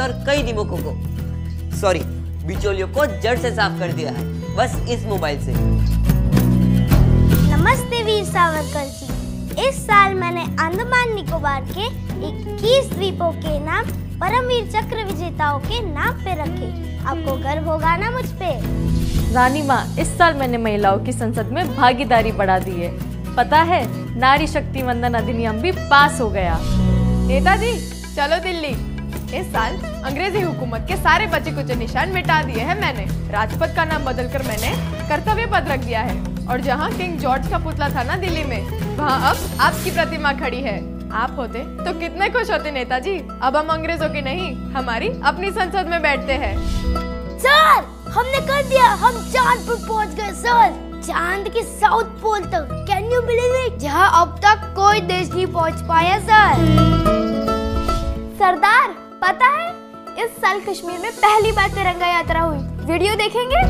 और कई डिमोको को सॉरी बिचौलियों को जड़ से साफ कर दिया है बस इस मोबाइल से नमस्ते वीर सावरकर जी इस साल मैंने अंडमान निकोबार के 21 द्वीपों के नाम परमवीर चक्र विजेताओं के नाम पे रखे आपको गर्व होगा ना मुझ पे रानी माँ इस साल मैंने महिलाओं की संसद में भागीदारी बढ़ा दी है पता है नारी शक्ति वंदन अधिनियम भी पास हो गया नेताजी चलो दिल्ली इस साल अंग्रेजी हुकूमत के सारे बचे कुछ निशान मिटा दिए हैं मैंने राजपथ का नाम बदलकर मैंने कर्तव्य पद रख दिया है और जहाँ किंग जॉर्ज का पुतला था ना दिल्ली में वहाँ अब आपकी प्रतिमा खड़ी है आप होते तो कितने खुश होते नेताजी अब हम अंग्रेजों के नहीं हमारी अपनी संसद में बैठते हैं सर हमने कर दिया हम चांद पर पहुंच गए सर चांद के साउथ पोल तक कैन यू बिलीव इट जहाँ अब तक कोई देश नहीं पहुंच पाया सर सरदार पता है इस साल कश्मीर में पहली बार तिरंगा यात्रा हुई वीडियो देखेंगे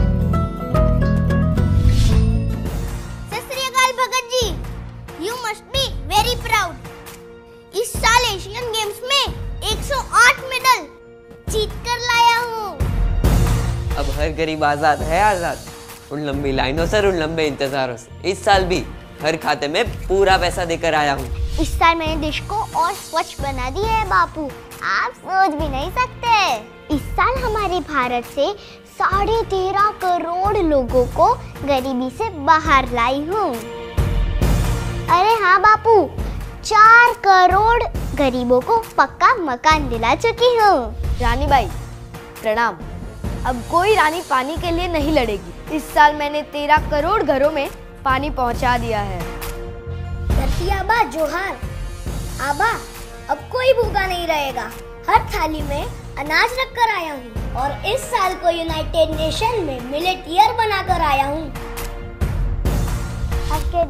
Bhagat ji you must be very proud इस साल एशियन गेम्स में 108 मेडल जीत कर लाया हूँ अब हर गरीब आजाद है आजाद उन लंबी लाइनों से उन लंबे इंतजारों से इस साल भी हर खाते में पूरा पैसा देकर आया हूँ इस साल मैंने देश को और स्वच्छ बना दिया है बापू आप सोच भी नहीं सकते इस साल हमारे भारत से साढ़े तेरह करोड़ लोगों को गरीबी से बाहर लाई हूँ अरे हाँ बापू चार करोड़ गरीबों को पक्का मकान दिला चुकी हूँ रानी बाई प्रणाम अब कोई रानी पानी के लिए नहीं लड़ेगी इस साल मैंने तेरह करोड़ घरों में पानी पहुंचा दिया है आबा जोहार आबा अब कोई भूखा नहीं रहेगा हर थाली में अनाज रख कर आया हूँ और इस साल को यूनाइटेड नेशन में मिलेट ईयर बनाकर आया हूँ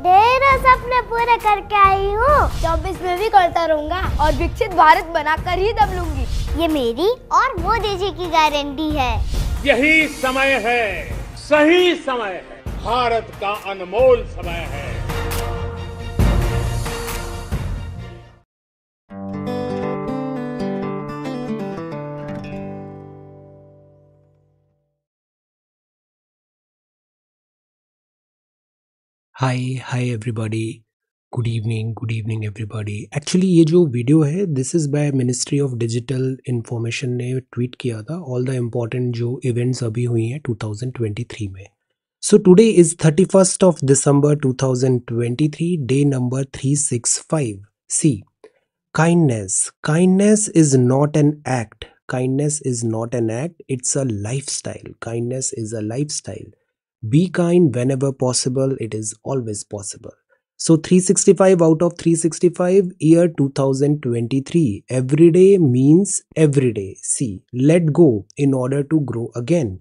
ढेरों सपने पूरे करके आई हूँ चौबीस में भी करता रहूंगा और विकसित भारत बनाकर ही दब लूंगी ये मेरी और मोदी जी की गारंटी है यही समय है सही समय है भारत का अनमोल समय है hi hi everybody good evening good evening everybody actually ये जो वीडियो है this is by ministry of digital information ने ट्वीट किया था ऑल द इम्पॉर्टेंट जो इवेंट्स अभी हुई हैं 2023 में so today is thirty first of December 2023 day number 365 see kindness kindness is not an act kindness is not an act it's a life kindness is a life Be kind whenever possible, it is always possible. So 365 out of 365 year 2023 every day means every day. See, let go in order to grow again.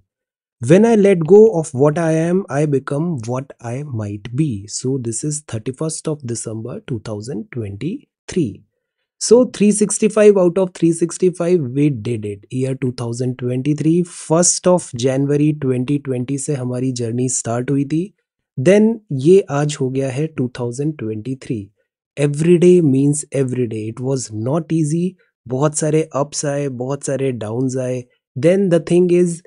When I let go of what I am, I become what I might be. So this is 31st of December 2023. So 365 out of 365 we did it year 2023 first of January 2020 से हमारी journey start हुई थी then ये आज हो गया है 2023 every day means every day it was not easy बहुत सारे अप्स आए बहुत सारे डाउन्स आए then the thing is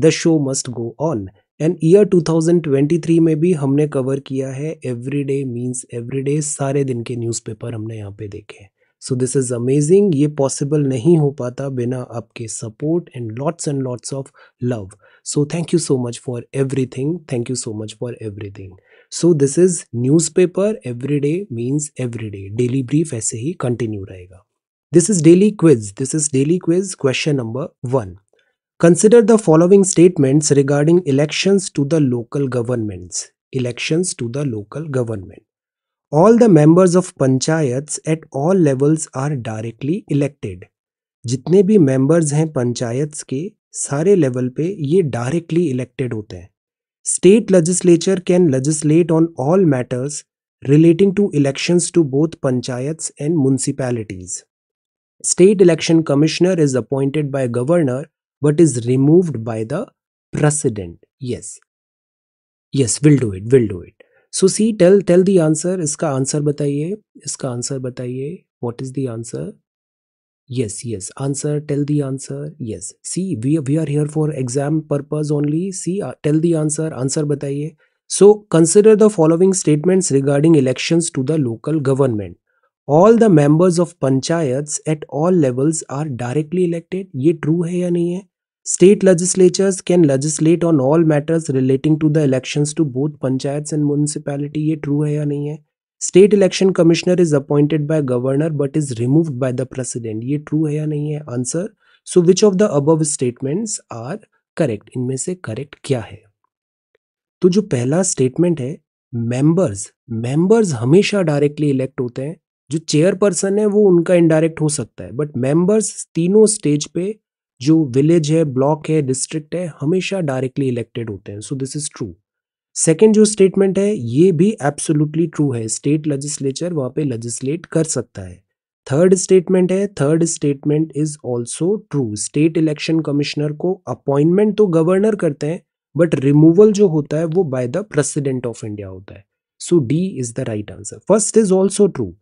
the show must go on and year 2023 में भी हमने कवर किया है every day means every day सारे दिन के न्यूज़पेपर हमने यहाँ पे देखे हैं सो दिस इज़ अमेजिंग ये पॉसिबल नहीं हो पाता बिना आपके support and lots and lots of love so thank you so much for everything thank you so much for everything so this is newspaper everyday means everyday daily brief ऐसे ही continue रहेगा this is daily quiz this is daily quiz question number one consider the following statements regarding elections to the local governments elections to the local government All the members of panchayats at all levels are directly elected. जितने भी members हैं पंचायत के सारे level पे directly elected elected होते State legislature can legislate on all matters relating to elections to both panchayats and municipalities. State election commissioner is appointed by governor but is removed by the president. Yes. Yes, we'll do it. We'll do it. So see tell tell the answer इसका answer बताइए इसका answer बताइए what is the answer yes yes answer tell the answer yes see we we are here for exam purpose only see tell the answer answer बताइए so consider the following statements regarding election to the local government all the members of panchayat at all levels are directly elected ये true है या नहीं है state legislatures can legislate on all matters relating to the elections to both panchayat and municipality. ये true है या नहीं है state election commissioner is appointed by governor but is removed by the president ये ट्रू है या नहीं है answer so which of the above statements are correct इनमें से करेक्ट क्या है तो जो पहला स्टेटमेंट है मेंबर्स मेंबर्स हमेशा डायरेक्टली इलेक्ट होते हैं जो चेयरपर्सन है वो उनका इनडायरेक्ट हो सकता है बट मेंबर्स तीनों स्टेज पे जो विलेज है ब्लॉक है डिस्ट्रिक्ट है हमेशा डायरेक्टली इलेक्टेड होते हैं so this is true second जो स्टेटमेंट है ये भी एब्सोल्युटली ट्रू है स्टेट लेजिस्लेचर वहाँ पे लेजिस्लेट कर सकता है थर्ड स्टेटमेंट है third statement is also true state election commissioner को अपॉइंटमेंट तो गवर्नर करते हैं बट रिमूवल जो होता है वो by the president of India होता है so D is the right answer first is also true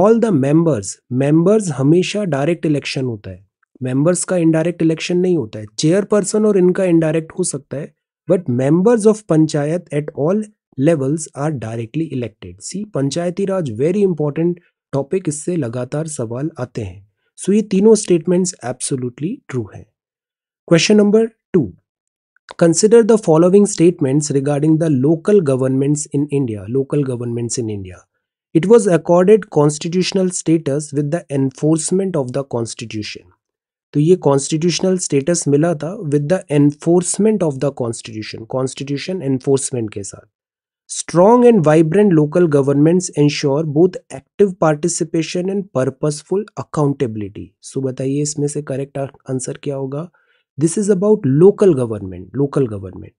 all the members members हमेशा डायरेक्ट इलेक्शन होता है मेंबर्स का इनडायरेक्ट इलेक्शन नहीं होता है चेयरपर्सन और इनका इनडायरेक्ट हो सकता है but members of panchayat at all levels are directly elected see Panchayati Raj very important topic इससे लगातार सवाल आते हैं सो so, ये तीनों स्टेटमेंट्स एब्सोल्युटली ट्रू हैं question number two consider the following statements regarding the local governments in India local governments in India it was accorded constitutional status with the enforcement of the constitution तो ये constitutional status मिला था with the enforcement of the constitution constitution enforcement के साथ strong and vibrant local governments ensure both active participation and purposeful accountability so बताइए इसमें से correct answer क्या होगा this is about local government local government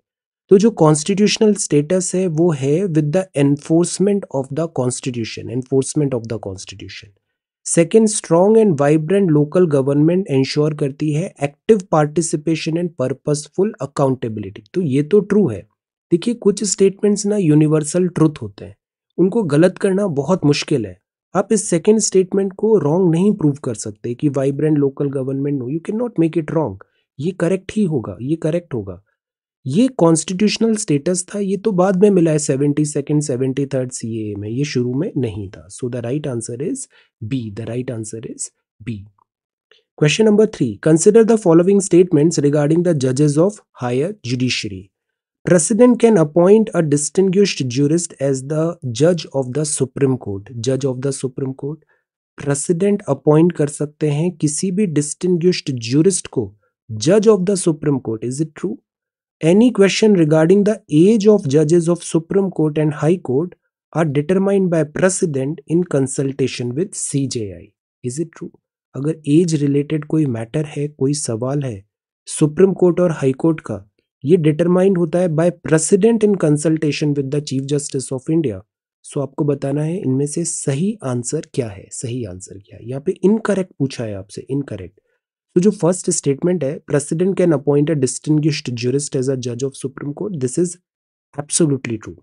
तो जो कॉन्स्टिट्यूशनल स्टेटस है वो है with the enforcement of the constitution enforcement of the constitution second strong and vibrant local government ensure करती है active participation and purposeful accountability तो ये तो ट्रू है देखिए कुछ स्टेटमेंट्स ना यूनिवर्सल ट्रुथ होते हैं उनको गलत करना बहुत मुश्किल है आप इस सेकेंड स्टेटमेंट को रॉन्ग नहीं प्रूव कर सकते कि vibrant local government no you can not make it wrong ये करेक्ट ही होगा ये करेक्ट होगा ये कॉन्स्टिट्यूशनल स्टेटस था ये तो बाद में मिला है seventy second seventy third C ए में ये शुरू में नहीं था so the right answer is be the right answer is B question number three consider the following statements regarding the जजेस of higher judiciary president can appoint a distinguished jurist as the जज of the supreme court जज of the supreme court president appoint कर सकते हैं किसी भी distinguished jurist को जज of the supreme court is it true Any question regarding the age of judges of Supreme Court and High Court are determined by president in consultation with CJI. Is it true? अगर age related कोई matter है कोई सवाल है supreme court और high court का ये determined होता है by president in consultation with the chief justice of India so आपको बताना है इनमें से सही आंसर क्या है सही आंसर क्या है यहाँ पे इनकरेक्ट पूछा है आपसे इनकरेक्ट सो जो फर्स्ट स्टेटमेंट है president can appoint a distinguished jurist as a जज of supreme court this is absolutely true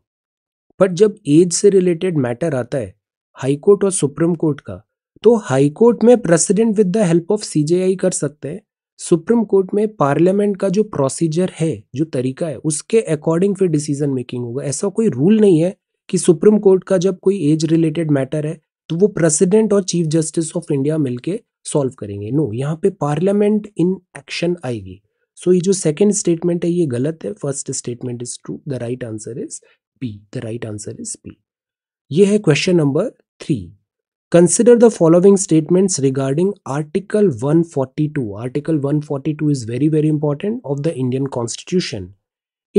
but जब एज से रिलेटेड मैटर आता है हाई कोर्ट और सुप्रीम कोर्ट का तो हाई कोर्ट में president with the help of CJI कर सकते हैं सुप्रीम कोर्ट में पार्लियामेंट का जो प्रोसीजर है जो तरीका है उसके अकॉर्डिंग फिर डिसीजन मेकिंग होगा ऐसा कोई रूल नहीं है कि सुप्रीम कोर्ट का जब कोई एज रिलेटेड मैटर है तो वो प्रेसिडेंट और चीफ जस्टिस ऑफ इंडिया मिलके सॉल्व करेंगे नो यहाँ पे पार्लियामेंट इन एक्शन आएगी सो so, ये जो सेकेंड स्टेटमेंट है ये गलत है first statement is true the right answer is B the right answer is B ये है question number three consider the following statements regarding article 142 article 142 is very very important of the Indian constitution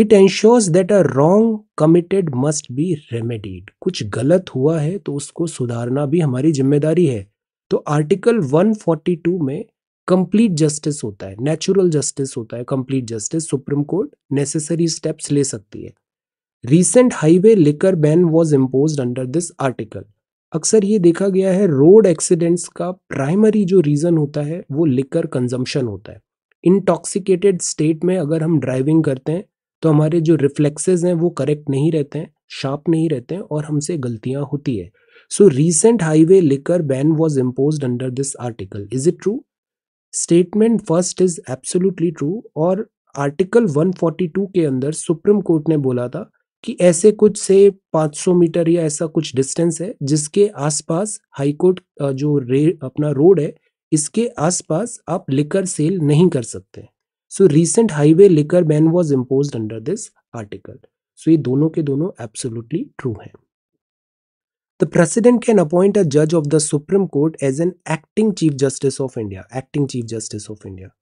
it ensures that a wrong committed must be remedied कुछ गलत हुआ है तो उसको सुधारना भी हमारी जिम्मेदारी है तो आर्टिकल 142 में कंप्लीट जस्टिस होता है नेचुरल जस्टिस होता है complete justice supreme court necessary steps ले सकती है recent highway liquor ban was impose under this article अक्सर ये देखा गया है रोड एक्सीडेंट्स का प्राइमरी जो रीज़न होता है वो लिकर कंजम्पशन होता है इंटॉक्सिकेटेड स्टेट में अगर हम ड्राइविंग करते हैं तो हमारे जो रिफ्लेक्सेज हैं वो करेक्ट नहीं रहते हैं शार्प नहीं रहते हैं और हमसे गलतियाँ होती है So recent highway liquor ban was imposed under this article. Is it true? Statement first is absolutely true और आर्टिकल 142 के अंदर सुप्रीम कोर्ट ने बोला था कि ऐसे कुछ से 500 मीटर या ऐसा कुछ डिस्टेंस है जिसके आसपास हाई कोर्ट जो रे अपना रोड है इसके आसपास आप लिकर सेल नहीं कर सकते so recent highway liquor ban was impose under this article so ये दोनों के दोनों एब्सोल्युटली ट्रू हैं The president can appoint a judge of the Supreme Court as an acting Chief Justice of India. Acting Chief Justice of India.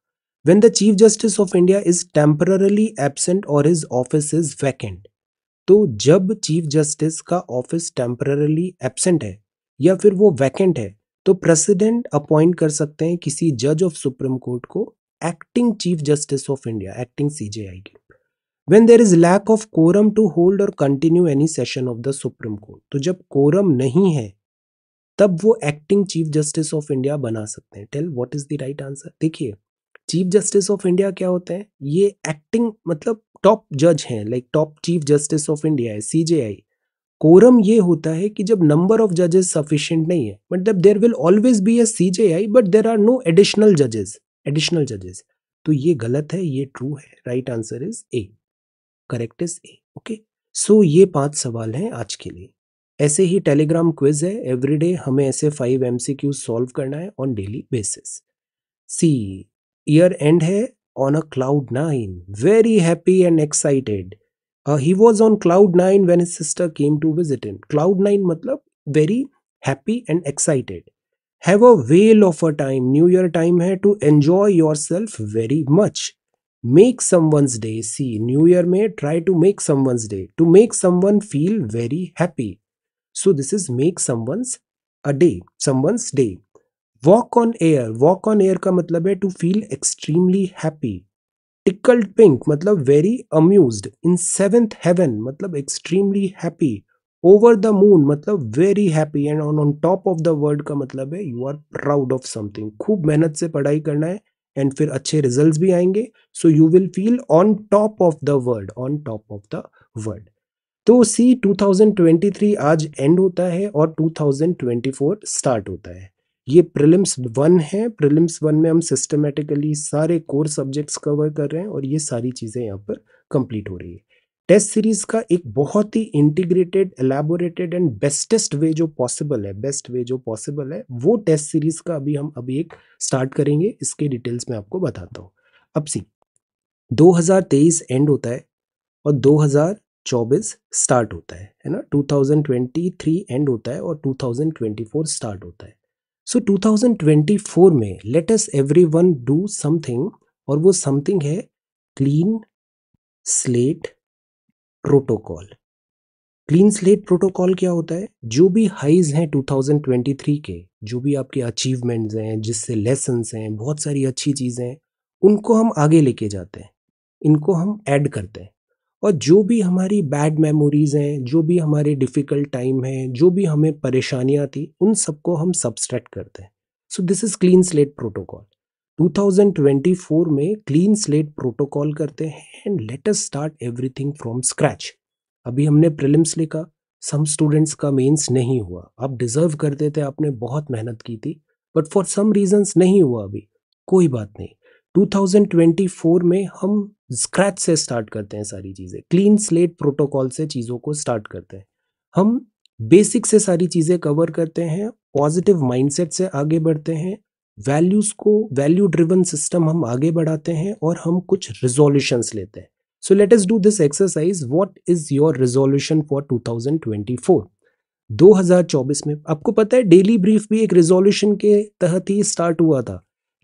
When the Chief Justice of India is temporarily absent or his office is vacant. तो जब chief justice का office temporarily absent है या फिर वो vacant है तो president appoint कर सकते हैं किसी जज ऑफ सुप्रीम कोर्ट को acting chief justice of India acting CJI के when there is lack of quorum to hold और continue any session of the supreme court तो जब कोरम नहीं है तब वो acting chief justice of India बना सकते हैं tell what is the right answer देखिए चीफ जस्टिस ऑफ इंडिया क्या होते हैं ये एक्टिंग मतलब टॉप जज हैं like top chief justice of India है आई कोरम ये होता है कि जब नंबर ऑफ जजेस सफिशियंट नहीं है बट मतलब there will always be A C J I but there are no additional जजेस एडिशनल जजेस तो ये गलत है ये ट्रू है right answer is A correct is a okay so ये पांच सवाल हैं आज के लिए ऐसे ही टेलीग्राम क्विज है एवरीडे हमें ऐसे five M C Q solve करना है on daily basis C year and है on a cloud nine very happy and excited he was on cloud nine when is sister came to visit in cloud nine मतलब very happy and excited have a whale of a time new year time है to enjoy yourself very much make someone's day see new year में try to make someone's day to make someone feel very happy so this is make someone's a day someone's day walk on air walk on air का मतलब है to feel extremely happy tickled pink मतलब very amuse in seventh heaven मतलब extremely happy over the moon मतलब very happy and on on top of the world का मतलब है you are proud of something खूब मेहनत से पढ़ाई करना है एंड फिर अच्छे रिजल्ट भी आएंगे so you will feel on top of the world on top of the world तो सी 2023 आज एंड होता है और 2024 स्टार्ट होता है ये प्रिलिम्स वन है प्रिलिम्स वन में हम सिस्टमेटिकली सारे कोर सब्जेक्ट्स कवर कर रहे हैं और ये सारी चीज़ें यहाँ पर कंप्लीट हो रही है टेस्ट सीरीज का एक बहुत ही integrated elaborated and bestest way जो पॉसिबल है बेस्ट वे जो पॉसिबल है वो टेस्ट सीरीज का अभी हम अभी एक स्टार्ट करेंगे इसके डिटेल्स में आपको बताता हूँ अब सी 2023 एंड होता है और 2024 स्टार्ट होता है है ना 2023 एंड होता है और 2024 स्टार्ट होता है सो so, 2024 में let's everyone do something और वो समथिंग है clean slate protocol clean slate protocol क्या होता है जो भी हाइज हैं 2023 के जो भी आपके अचीवमेंट्स हैं जिससे लेसन्स हैं बहुत सारी अच्छी चीज़ें हैं उनको हम आगे लेके जाते हैं इनको हम ऐड करते हैं और जो भी हमारी बैड मेमोरीज हैं जो भी हमारे डिफ़िकल्ट टाइम हैं जो भी हमें परेशानियाँ थी उन सबको हम सब्सट्रैक्ट करते हैं so this is clean slate protocol 2024 में क्लीन स्लेट प्रोटोकॉल करते हैं and let us start everything from scratch अभी हमने प्रिलिम्स लिखा सम स्टूडेंट्स का मेंस नहीं हुआ आप डिजर्व करते थे आपने बहुत मेहनत की थी बट फॉर सम रीजंस नहीं हुआ अभी कोई बात नहीं 2024 में हम स्क्रैच से स्टार्ट करते हैं सारी चीज़ें क्लीन स्लेट प्रोटोकॉल से चीज़ों को स्टार्ट करते हैं हम बेसिक से सारी चीज़ें कवर करते हैं पॉजिटिव माइंडसेट से आगे बढ़ते हैं वैल्यूज़ को वैल्यू ड्रिवन सिस्टम हम आगे बढ़ाते हैं और हम कुछ रिजोल्यूशन लेते हैं so let's do this exercise what is your resolution for two thousand twenty हजार 2024 में आपको पता है डेली ब्रीफ भी एक रिजोल्यूशन के तहत ही स्टार्ट हुआ था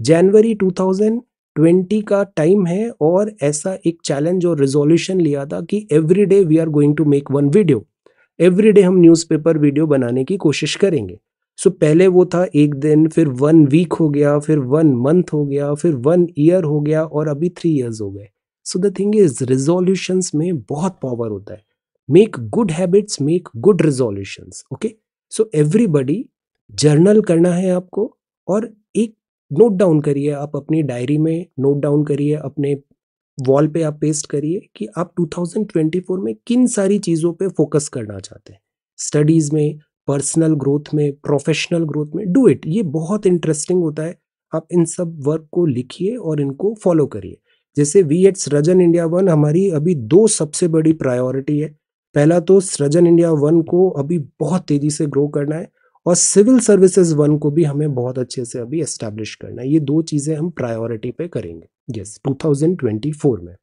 जनवरी 2020 का टाइम है और ऐसा एक चैलेंज और रिजोल्यूशन लिया था कि every day we are going to make one video every day हम न्यूज़पेपर वीडियो बनाने की कोशिश करेंगे सो so, पहले वो था एक दिन फिर वन वीक हो गया फिर वन मंथ हो गया फिर वन ईयर हो गया और अभी थ्री ईयर्स हो गए so the thing is resolutions में बहुत पावर होता है make good habits make good resolutions okay so everybody journal करना है आपको और एक नोट डाउन करिए आप अपनी डायरी में नोट डाउन करिए अपने वॉल पे आप पेस्ट करिए कि आप 2024 में किन सारी चीज़ों पे फोकस करना चाहते हैं स्टडीज़ में पर्सनल ग्रोथ में प्रोफेशनल ग्रोथ में डू इट ये बहुत इंटरेस्टिंग होता है आप इन सब वर्क को लिखिए और इनको फॉलो करिए जैसे we at Srijan India one हमारी अभी दो सबसे बड़ी प्रायोरिटी है पहला तो सृजन इंडिया वन को अभी बहुत तेज़ी से ग्रो करना है और सिविल सर्विसेज वन को भी हमें बहुत अच्छे से अभी एस्टेब्लिश करना है ये दो चीज़ें हम प्रायोरिटी पे करेंगे यस 2024 में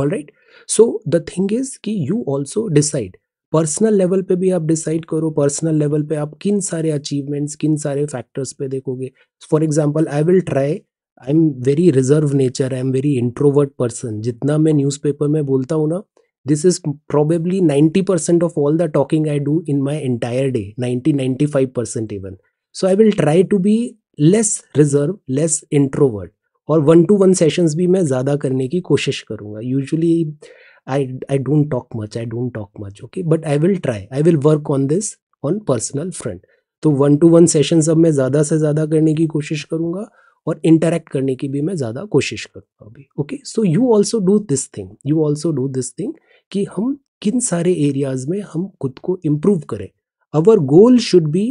all right so the thing is कि you also decide personal level पे भी आप डिसाइड करो पर्सनल लेवल पे आप किन सारे अचीवमेंट्स किन सारे फैक्टर्स पे देखोगे for example I will try I am very reserve nature I am very introvert person जितना मैं न्यूज़पेपर में बोलता हूँ ना this is probably ninety percent of all the talking I do in my entire day ninety ninety five percent even so I will try to be less reserve less introvert और one to one sessions भी मैं ज़्यादा करने की कोशिश करूँगा usually I, I don't talk much. I don't talk much. Okay. But I will try. I will work on this on personal front. तो one to one session अब मैं ज़्यादा से ज़्यादा करने की कोशिश करूँगा और इंटरेक्ट करने की भी मैं ज़्यादा कोशिश करूँगा अभी okay so you also do this thing you also do this thing कि हम किन सारे एरियाज में हम खुद को इम्प्रूव करें our goal should be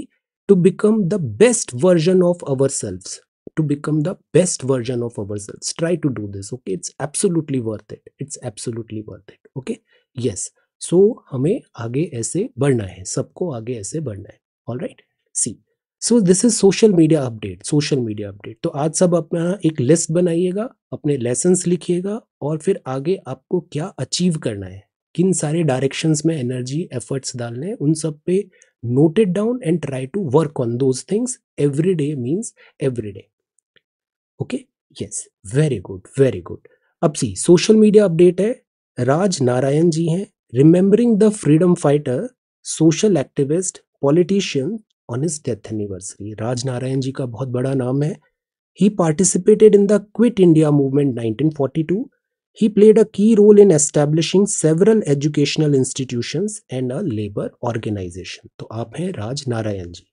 to become the best version of our self to become the best version of ourselves try to do this okay it's absolutely worth it it's absolutely worth it okay yes so, hame aage aise badhna hai sabko aage aise badhna hai all right see so this is social media update social media update तो आज सब अपना एक list बनाइएगा अपने lessons लिखिएगा और फिर आगे आपको क्या अचीव करना है किन सारे डायरेक्शंस में एनर्जी एफर्ट्स डालने हैं उन सब पे noted down and try to work on those things every day means every day okay yes very good very good अब सी सोशल मीडिया अपडेट है राज नारायण जी हैं remembering the freedom fighter social activist politician on his death anniversary Raj Narayan ji का बहुत बड़ा नाम है he participated in the quit India movement 1942 he played a key role in establishing several educational institution and a labour organisation तो आप हैं राज नारायण जी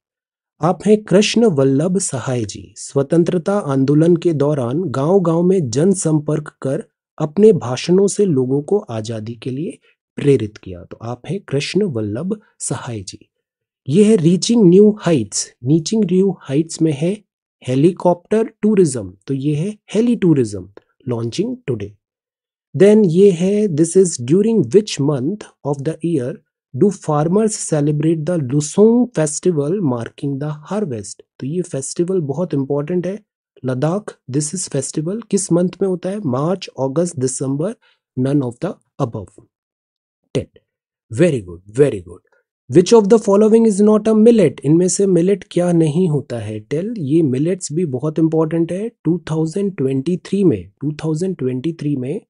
आप हैं कृष्ण वल्लभ सहाय जी स्वतंत्रता आंदोलन के दौरान गांव-गांव में जनसंपर्क कर अपने भाषणों से लोगों को आज़ादी के लिए प्रेरित किया तो आप हैं कृष्ण वल्लभ सहाय जी ये है reaching new heights reaching new heights में है हेलीकॉप्टर टूरिज्म तो ये है heli tourism launching today then ये है this is during which month of the year do farmers celebrate the Losoong festival marking the harvest तो ये फेस्टिवल बहुत इंपॉर्टेंट है लद्दाख दिस इज फेस्टिवल किस मंथ में होता है मार्च अगस्त दिसंबर none of the above ten very good very good which of the following is not a millet इनमें से मिलेट क्या नहीं होता है टेल ये मिलेट्स भी बहुत इंपॉर्टेंट है 2023 में 2023 में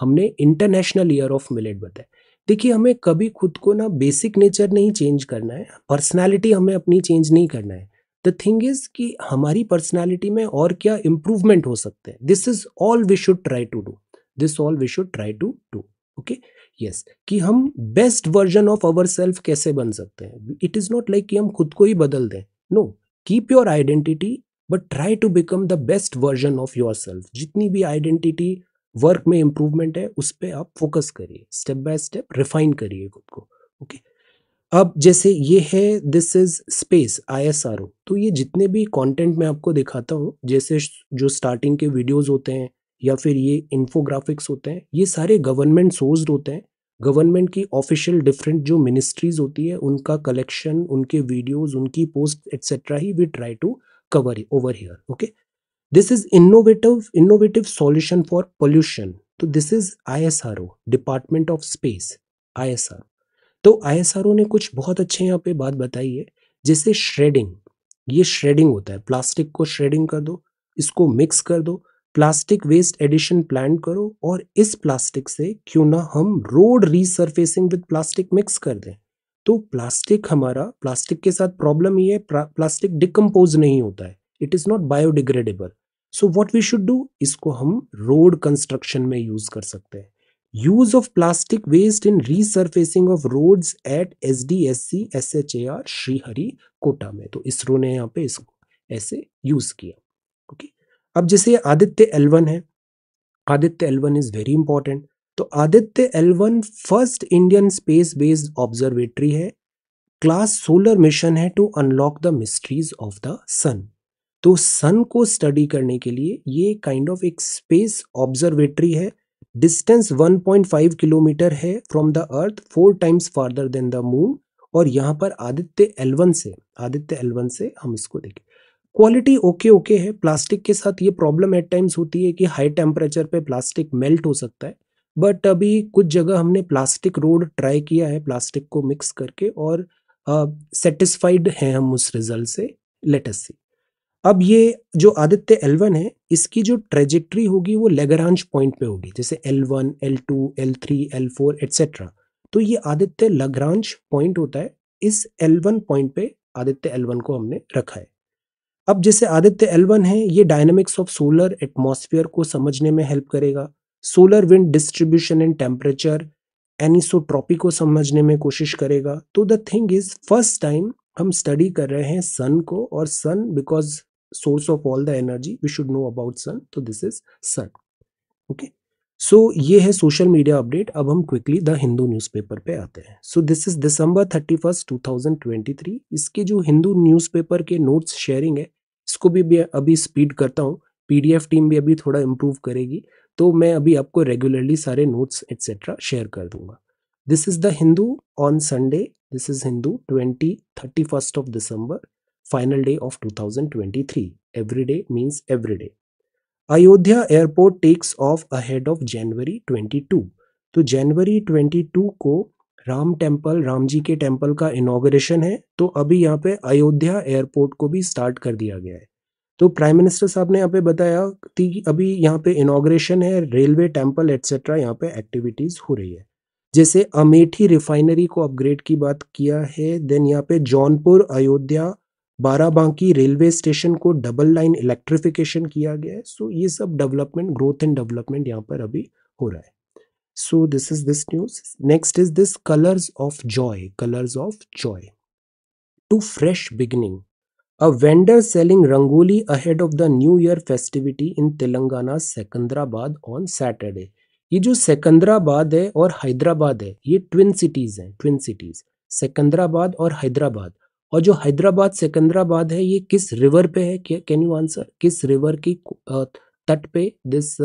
हमने इंटरनेशनल ईयर ऑफ मिलेट बताया देखिए हमें कभी खुद को ना बेसिक नेचर नहीं चेंज करना है पर्सनालिटी हमें अपनी चेंज नहीं करना है द थिंग इज कि हमारी पर्सनालिटी में और क्या इम्प्रूवमेंट हो सकते हैं this is all we should try to do this all we should try to do okay yes कि हम best version of our self कैसे बन सकते हैं इट इज़ नॉट लाइक कि हम खुद को ही बदल दें no keep your identity but try to become the best version of your self जितनी भी आइडेंटिटी वर्क में इम्प्रूवमेंट है उस पर आप फोकस करिए स्टेप बाय स्टेप रिफाइन करिए खुद को ओके अब जैसे ये है this is space I S R O तो ये जितने भी कंटेंट मैं आपको दिखाता हूँ जैसे जो स्टार्टिंग के वीडियोस होते हैं या फिर ये इन्फोग्राफिक्स होते हैं ये सारे गवर्नमेंट सोर्स होते हैं गवर्नमेंट की ऑफिशियल डिफरेंट जो मिनिस्ट्रीज होती है उनका कलेक्शन उनके वीडियोज़ उनकी पोस्ट एट्सेट्रा ही we try to cover over here okay this is innovative innovative solution for pollution तो this is ISRO department of space ISRO तो आईएसआरओ ने कुछ बहुत अच्छे यहाँ पे बात बताई है जैसे श्रेडिंग ये श्रेडिंग होता है प्लास्टिक को श्रेडिंग कर दो इसको मिक्स कर दो प्लास्टिक वेस्ट एडिशन प्लान करो और इस प्लास्टिक से क्यों ना हम road resurfacing with plastic mix कर दें तो प्लास्टिक हमारा प्लास्टिक के साथ प्रॉब्लम ये है प्लास्टिक डिकम्पोज नहीं होता है it is not biodegradable so what we should do इसको हम रोड कंस्ट्रक्शन में यूज कर सकते हैं use of plastic waste in resurfacing of roads at S D S C S H A R Sriharikota में तो इसरो ने यहाँ पे इसको ऐसे यूज किया ओके okay? अब जैसे आदित्य एलवन है Aditya L one is very important तो Aditya L one first Indian space based observatory है क्लास सोलर मिशन है to unlock the mysteries of the sun तो सन को स्टडी करने के लिए ये काइंड ऑफ एक स्पेस ऑब्जर्वेटरी है डिस्टेंस 1.5 किलोमीटर है from the earth four times farther than the moon और यहाँ पर आदित्य एलवन से आदित्य एलवन से हम इसको देखें क्वालिटी ओके ओके है प्लास्टिक के साथ ये प्रॉब्लम एट टाइम्स होती है कि हाई टेम्परेचर पे प्लास्टिक मेल्ट हो सकता है बट अभी कुछ जगह हमने प्लास्टिक रोड ट्राई किया है प्लास्टिक को मिक्स करके और सेटिस्फाइड uh, हैं हम उस रिजल्ट से लेटेस्ट सी अब ये जो आदित्य L1 है इसकी जो ट्रेजेक्ट्री होगी वो लेगरांज पॉइंट पे होगी जैसे L one L two L three L four et cetera तो ये आदित्य लग्रांज पॉइंट होता है इस एल वन पॉइंट पे आदित्य L1 को हमने रखा है अब जैसे आदित्य L1 है ये डायनामिक्स ऑफ सोलर एटमॉस्फेयर को समझने में हेल्प करेगा solar wind distribution and temperature anisotropy को समझने में कोशिश करेगा तो the thing is first time हम स्टडी कर रहे हैं सन को और sun because source of all the energy we should know about sun तो this is sun okay so ये है सोशल मीडिया अपडेट अब हम क्विकली द हिंदू न्यूज़पेपर पे आते हैं so this is December thirty first two thousand twenty three इसके जो हिंदू न्यूज़पेपर के नोट्स शेयरिंग है इसको भी, भी अभी स्पीड करता हूँ पीडीएफ टीम भी अभी थोड़ा इम्प्रूव करेगी तो मैं अभी आपको रेगुलरली सारे नोट्स एट्सेट्रा शेयर कर दूंगा this is the Hindu on Sunday this is Hindu twenty thirty first of December final day of 2023. Every day means every day. ayodhya airport takes off ahead of January 22 तो january 22 को Ram temple Ram जी के temple का inauguration है तो अभी यहाँ पे Ayodhya airport को भी स्टार्ट कर दिया गया है तो प्राइम मिनिस्टर साहब ने यहाँ पे बताया कि अभी यहाँ पे इनोग्रेशन है रेलवे टेम्पल एट्सेट्रा यहाँ पे एक्टिविटीज़ हो रही है जैसे अमेठी रिफाइनरी को अपग्रेड की बात किया है देन यहाँ पे जौनपुर अयोध्या बाराबांकी रेलवे स्टेशन को डबल लाइन इलेक्ट्रिफिकेशन किया गया है सो ये सब डेवलपमेंट ग्रोथ एंड डेवलपमेंट यहाँ पर अभी हो रहा है so this is this news next is this colours of joy colours of joy to fresh beginning a vendor selling rangoli ahead of the new year festivity in Telangana Secunderabad on Saturday ये जो सेकंदराबाद है और हैदराबाद है ये ट्विन सिटीज़ हैं twin cities Secunderabad और हैदराबाद और जो हैदराबाद सिकंदराबाद है ये किस रिवर पे है कैन यू आंसर किस रिवर की तट पे दिस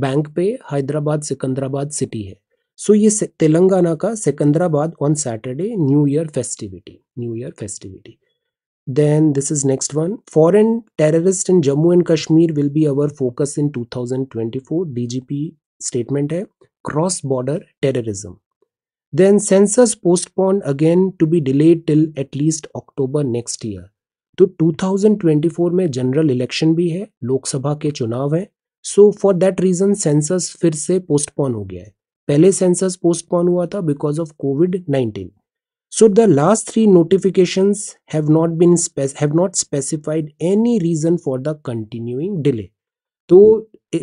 बैंक पे हैदराबाद सिकंदराबाद सिटी है सो so ये तेलंगाना का Secunderabad on Saturday new year festivity new year festivity then this is next one foreign terrorist in Jammu and Kashmir will be our focus in two thousand twenty four D G P statement है cross border terrorism Then census postponed again to be delayed till at least October next year. तो 2024 में general election भी है लोकसभा के चुनाव हैं so for that reason census फिर से पोस्टपोन हो गया है पहले सेंसस पोस्टपोन हुआ था because of Covid 19 so the last three notification have not been have not specified any reason for the continuing delay तो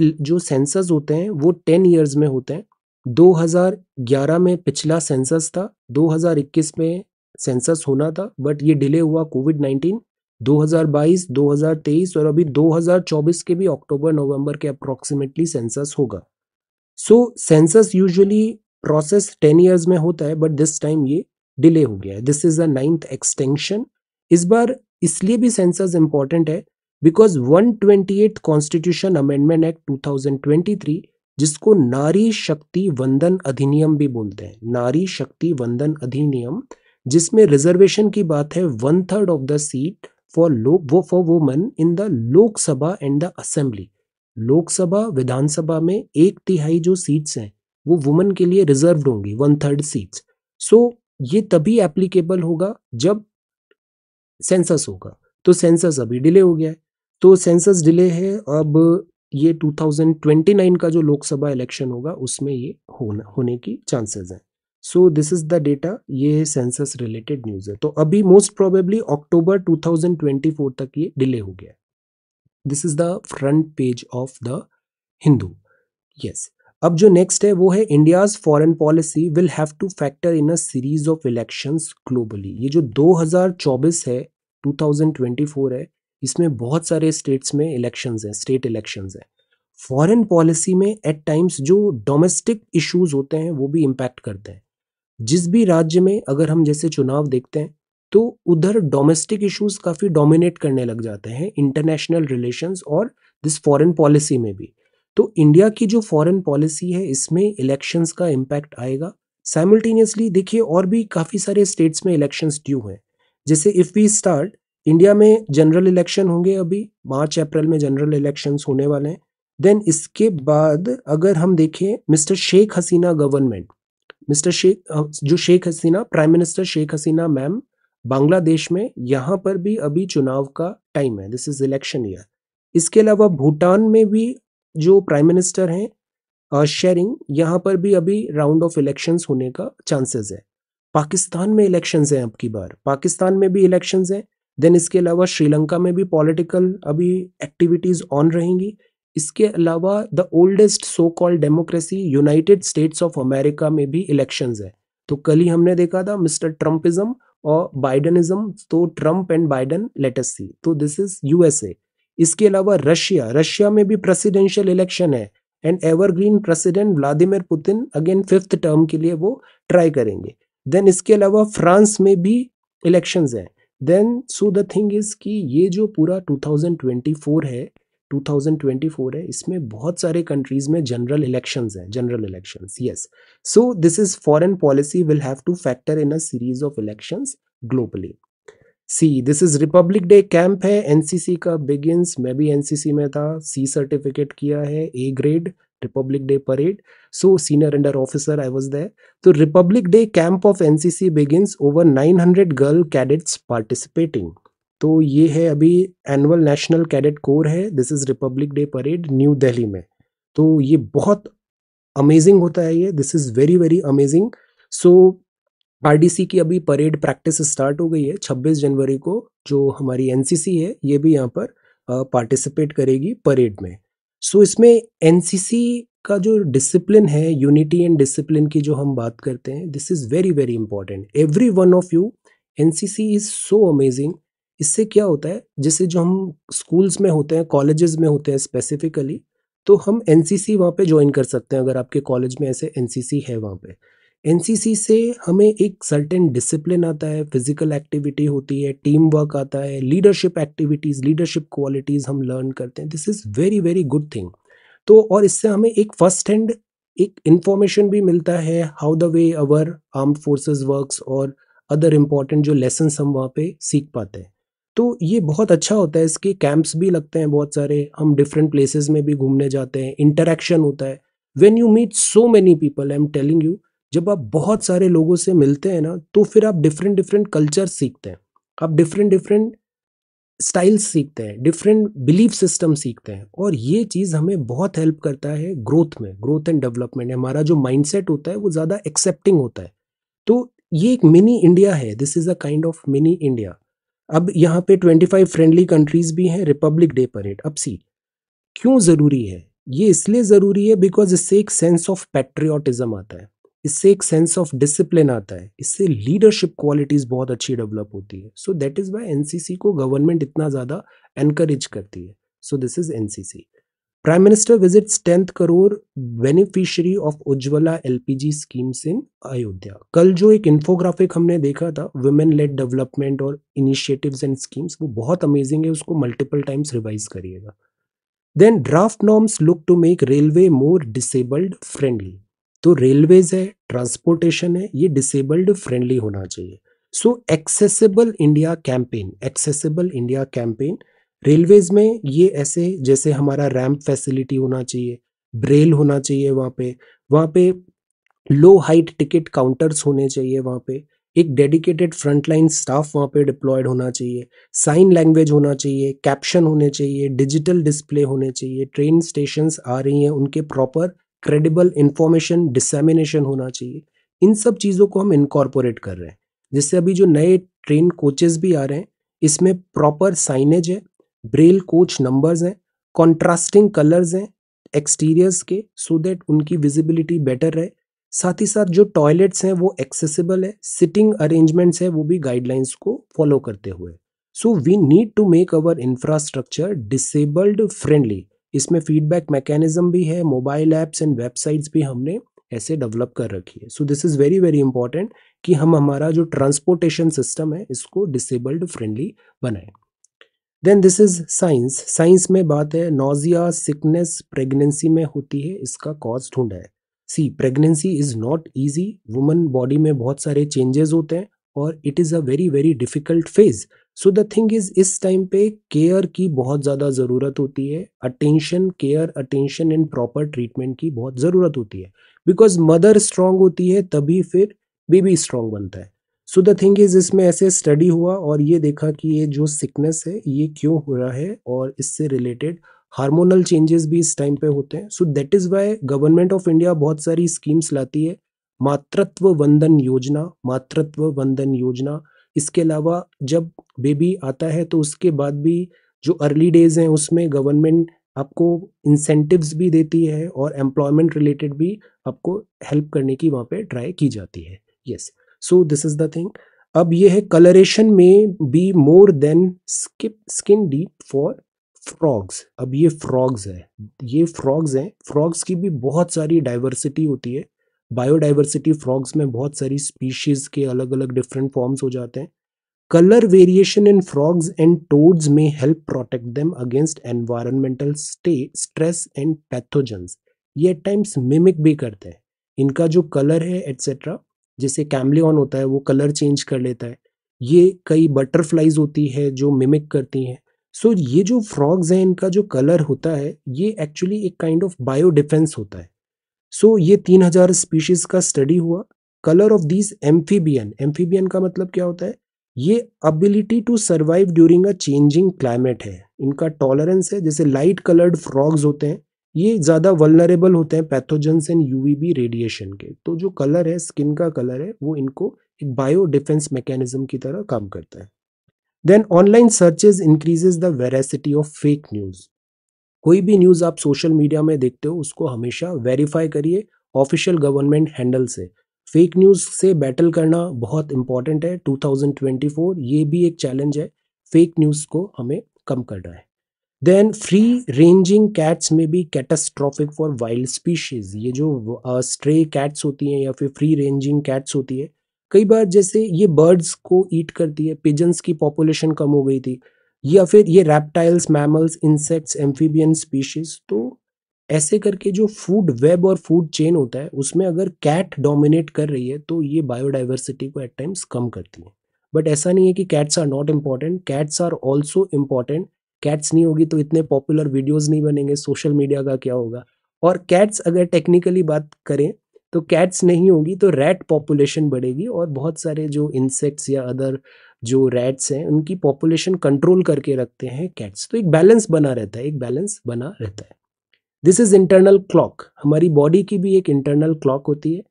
जो सेंसस होते हैं वो टेन ईयर्स में होते हैं 2011 में पिछला सेंसस था 2021 में सेंसस होना था बट ये डिले हुआ कोविड 19 2022 2023 और अभी 2024 के भी अक्टूबर नवंबर के अप्रॉक्सीमेटली सेंसस होगा सो census usually process ten years में होता है बट दिस टाइम ये डिले हो गया है this is the ninth extension इस बार इसलिए भी सेंसस इंपॉर्टेंट है because one twenty eight constitution amendment act two thousand twenty three जिसको नारी शक्ति वंदन अधिनियम भी बोलते हैं नारी शक्ति वंदन अधिनियम जिसमें रिजर्वेशन की बात है one third of the seat for Lok वो for women in the Lok Sabha and the assembly Lok Sabha Vidhan Sabha में एक तिहाई जो सीट्स हैं वो वुमेन के लिए रिजर्व होंगी वन थर्ड सीट्स सो ये तभी एप्लीकेबल होगा जब सेंसस होगा तो सेंसस अभी डिले हो गया है तो सेंसस डिले है अब ये 2029 का जो लोकसभा इलेक्शन होगा उसमें ये होना होने की चांसेस हैं so this is the data ये सेंसस रिलेटेड न्यूज़ है तो अभी मोस्ट प्रोबेबली अक्टूबर 2024 तक ये डिले हो गया this is the front page of the Hindu yes अब जो नेक्स्ट है वो है India's foreign policy will have to factor in a series of elections globally ये जो 2024 है 2024 है इसमें बहुत सारे स्टेट्स में इलेक्शंस हैं स्टेट इलेक्शंस हैं फॉरेन पॉलिसी में एट टाइम्स जो डोमेस्टिक इश्यूज होते हैं वो भी इम्पैक्ट करते हैं जिस भी राज्य में अगर हम जैसे चुनाव देखते हैं तो उधर डोमेस्टिक इश्यूज काफ़ी डोमिनेट करने लग जाते हैं इंटरनेशनल रिलेशंस और दिस फॉरेन पॉलिसी में भी तो इंडिया की जो फॉरेन पॉलिसी है इसमें इलेक्शंस का इम्पैक्ट आएगा साइमल्टेनियसली देखिए और भी काफ़ी सारे स्टेट्स में इलेक्शंस ड्यू हैं जैसे इफ़ वी स्टार्ट इंडिया में जनरल इलेक्शन होंगे अभी मार्च अप्रैल में जनरल इलेक्शन होने वाले हैं देन इसके बाद अगर हम देखें mister Sheikh Hasina government mister Sheikh जो Sheikh Hasina prime minister Sheikh Hasina ma'am Bangladesh में यहाँ पर भी अभी चुनाव का टाइम है दिस इज इलेक्शन ईयर इसके अलावा भूटान में भी जो प्राइम मिनिस्टर हैं शेरिंग यहाँ पर भी अभी राउंड ऑफ इलेक्शंस होने का चांसेस है पाकिस्तान में इलेक्शंस हैं अब की बार पाकिस्तान में भी इलेक्शंस हैं देन इसके अलावा श्रीलंका में भी पॉलिटिकल अभी एक्टिविटीज़ ऑन रहेंगी इसके अलावा the oldest so called democracy United States of America में भी इलेक्शंस है तो कल ही हमने देखा था मिस्टर ट्रम्पिज्म और बाइडनिज्म तो Trump and Biden latest see तो दिस इज यूएसए इसके अलावा रशिया रशिया में भी प्रेसिडेंशियल इलेक्शन है and evergreen president Vladimir Putin again fifth term के लिए वो ट्राई करेंगे देन इसके अलावा फ्रांस में भी इलेक्शंस हैं then so the thing is कि ये जो पूरा 2024 है 2024 है इसमें बहुत सारे कंट्रीज में जनरल इलेक्शंस हैं general elections yes so this is foreign policy will have to factor in a series of elections globally see this is Republic Day camp है एनसीसी का बिगिंस मैं भी एनसीसी में था सी सर्टिफिकेट किया है A grade Republic Day parade so senior under officer I was there तो Republic Day camp of N C C NCC over nine hundred girl cadets participating तो ये है अभी एनुअल नेशनल कैडेट कोर है this is Republic Day parade New Delhi में तो ये बहुत अमेजिंग होता है ये this is very very amazing so RDC की अभी परेड प्रैक्टिस स्टार्ट हो गई है 26 जनवरी को जो हमारी एनसीसी है ये भी यहाँ पर पार्टिसिपेट करेगी परेड में सो so, इसमें एनसीसी का जो डिसिप्लिन है यूनिटी एंड डिसिप्लिन की जो हम बात करते हैं this is very very important every one of you NCC is so amazing इससे क्या होता है जैसे जो हम स्कूल्स में होते हैं कॉलेजेस में होते हैं स्पेसिफिकली तो हम एनसीसी वहाँ पर ज्वाइन कर सकते हैं अगर आपके कॉलेज में ऐसे एनसीसी है वहाँ पर एनसीसी से हमें एक सर्टेन डिसिप्लिन आता है फिजिकल एक्टिविटी होती है टीम वर्क आता है लीडरशिप एक्टिविटीज़ लीडरशिप क्वालिटीज़ हम लर्न करते हैं this is very very good thing तो और इससे हमें एक फर्स्ट हैंड एक इंफॉर्मेशन भी मिलता है how the way our arm forces works और अदर इम्पॉर्टेंट जो लेसन हम वहाँ पे सीख पाते हैं तो ये बहुत अच्छा होता है इसके कैंप्स भी लगते हैं बहुत सारे हम डिफरेंट प्लेसेस में भी घूमने जाते हैं इंटरेक्शन होता है when you meet so many people I am telling you जब आप बहुत सारे लोगों से मिलते हैं ना तो फिर आप डिफरेंट डिफरेंट कल्चर सीखते हैं आप डिफरेंट डिफरेंट स्टाइल्स सीखते हैं डिफरेंट बिलीफ सिस्टम सीखते हैं और ये चीज़ हमें बहुत हेल्प करता है ग्रोथ में ग्रोथ एंड डेवलपमेंट हमारा जो माइंडसेट होता है वो ज़्यादा एक्सेप्टिंग होता है तो ये एक मिनी इंडिया है this is a kind of mini India अब यहाँ पे 25 फ्रेंडली कंट्रीज भी हैं रिपब्लिक डे परेड अब सी क्यों ज़रूरी है ये इसलिए ज़रूरी है बिकॉज इससे एक सेंस ऑफ पेट्रियाटिज़म आता है इससे एक सेंस ऑफ डिसिप्लिन आता है इससे लीडरशिप क्वालिटीज़ बहुत अच्छी डेवलप होती है so that is why NCC को गवर्नमेंट इतना ज़्यादा एनकरेज करती है so this is NCC prime minister visits tenth crore beneficiary of Ujjwala LPG schemes in Ayodhya कल जो एक इन्फोग्राफिक हमने देखा था वुमेन लेड डेवलपमेंट और इनिशिएटिव्स एंड स्कीम्स वो बहुत अमेजिंग है उसको मल्टीपल टाइम्स रिवाइज करिएगा then draft norms look to make railway more disabled friendly तो रेलवेज है ट्रांसपोर्टेशन है ये डिसेबल्ड फ्रेंडली होना चाहिए so accessible India campaign accessible India campaign railways में ये ऐसे जैसे हमारा रैम्प फैसिलिटी होना चाहिए ब्रेल होना चाहिए वहाँ पे वहाँ पे लो हाइट टिकट काउंटर्स होने चाहिए वहाँ पे एक डेडिकेटेड फ्रंटलाइन स्टाफ वहाँ पे डिप्लॉयड होना चाहिए साइन लैंग्वेज होना चाहिए कैप्शन होने चाहिए डिजिटल डिस्प्ले होने चाहिए ट्रेन स्टेशंस आ रही हैं उनके प्रॉपर क्रेडिबल इंफॉर्मेशन डिसेमिनेशन होना चाहिए इन सब चीज़ों को हम इनकॉर्पोरेट कर रहे हैं जिससे अभी जो नए ट्रेन कोचेज भी आ रहे हैं इसमें प्रॉपर साइनेज है ब्रेल कोच नंबर्स हैं कॉन्ट्रास्टिंग कलर्स हैं एक्सटीरियर्स के सो दैट उनकी विजिबिलिटी बेटर रहे साथ ही साथ जो टॉयलेट्स हैं वो एक्सेसिबल है सिटिंग अरेंजमेंट्स है वो भी गाइडलाइंस को फॉलो करते हुए so we need to make our infrastructure disabled friendly इसमें फीडबैक मैकेनिज्म भी है मोबाइल ऐप्स एंड वेबसाइट्स भी हमने ऐसे डेवलप कर रखी है so this is very very important कि हम हमारा जो ट्रांसपोर्टेशन सिस्टम है इसको डिसेबल्ड फ्रेंडली बनाए then this is science science में बात है नोजिया सिकनेस प्रेगनेंसी में होती है इसका कॉज ढूंढा है see pregnancy is not easy woman body में बहुत सारे चेंजेस होते हैं और it is a very very difficult phase so the thing is इस टाइम पे केयर की बहुत ज़्यादा ज़रूरत होती है attention care attention and proper treatment की बहुत ज़रूरत होती है बिकॉज मदर स्ट्रांग होती है तभी फिर बेबी स्ट्रांग बनता है सो द थिंग इज इसमें ऐसे स्टडी हुआ और ये देखा कि ये जो सिकनेस है ये क्यों हो रहा है और इससे रिलेटेड हार्मोनल चेंजेस भी इस टाइम पे होते हैं so that is why government of India बहुत सारी स्कीम्स लाती है मातृत्व वंदन योजना मातृत्व वंदन योजना इसके अलावा जब बेबी आता है तो उसके बाद भी जो अर्ली डेज़ हैं उसमें गवर्नमेंट आपको इंसेंटिव्स भी देती है और एम्प्लॉयमेंट रिलेटेड भी आपको हेल्प करने की वहाँ पे ट्राई की जाती है yes so this is the thing अब ये है कलरेशन में be more than skip skin deep for frogs अब ये फ्रॉग्स है ये फ्रॉग्स हैं फ्रॉग्स की भी बहुत सारी डाइवर्सिटी होती है बायोडाइवर्सिटी फ्रॉग्स में बहुत सारी स्पीशीज़ के अलग अलग डिफरेंट फॉर्म्स हो जाते हैं colour variation in frogs and toads में help protect them against environmental stay stress and pathogens ये एट टाइम्स मिमिक भी करते हैं इनका जो कलर है एट्सेट्रा जैसे कैमलियन होता है वो कलर चेंज कर लेता है ये कई बटरफ्लाइज होती है जो मिमिक करती हैं सो so, ये जो फ्रॉग्स हैं इनका जो कलर होता है ये एक्चुअली एक काइंड ऑफ बायो डिफेंस होता है सो so, ये तीन हजार स्पीशीज का स्टडी हुआ colour of these amphibian amphibian का मतलब क्या होता है ये ability to survive during a changing climate है इनका टॉलरेंस है जैसे लाइट कलर्ड फ्रॉग्स होते हैं ये ज़्यादा वलनरेबल होते हैं पैथोजेंस एंड यूवीबी रेडिएशन के तो जो कलर है स्किन का कलर है वो इनको एक बायो डिफेंस मैकेनिज्म की तरह काम करता है then online searches increases the veracity of fake news कोई भी न्यूज़ आप सोशल मीडिया में देखते हो उसको हमेशा वेरीफाई करिए ऑफिशियल गवर्नमेंट हैंडल से फेक न्यूज़ से बैटल करना बहुत इंपॉर्टेंट है 2024 ये भी एक चैलेंज है फेक न्यूज़ को हमें कम करना है देन फ्री रेंजिंग कैट्स में भी कैटास्ट्रॉफिक फॉर वाइल्ड स्पीशीज़ ये जो स्ट्रे uh, कैट्स होती हैं या फिर फ्री रेंजिंग कैट्स होती है कई बार जैसे ये बर्ड्स को ईट करती है पिजन्स की पॉपुलेशन कम हो गई थी या फिर ये reptiles mammals insects amphibian species तो ऐसे करके जो फूड वेब और फूड चेन होता है उसमें अगर कैट डोमिनेट कर रही है तो ये बायोडाइवर्सिटी को एट टाइम्स कम करती है बट ऐसा नहीं है कि cats are not important cats are also important cats नहीं होगी तो इतने पॉपुलर वीडियोज़ नहीं बनेंगे सोशल मीडिया का क्या होगा और कैट्स अगर टेक्निकली बात करें तो कैट्स नहीं होगी तो रैट पॉपुलेशन बढ़ेगी और बहुत सारे जो इंसेक्ट्स या अदर जो रैट्स हैं उनकी पॉपुलेशन कंट्रोल करके रखते हैं कैट्स तो एक बैलेंस बना रहता है एक बैलेंस बना रहता है दिस इज़ इंटरनल क्लॉक हमारी बॉडी की भी एक इंटरनल क्लॉक होती है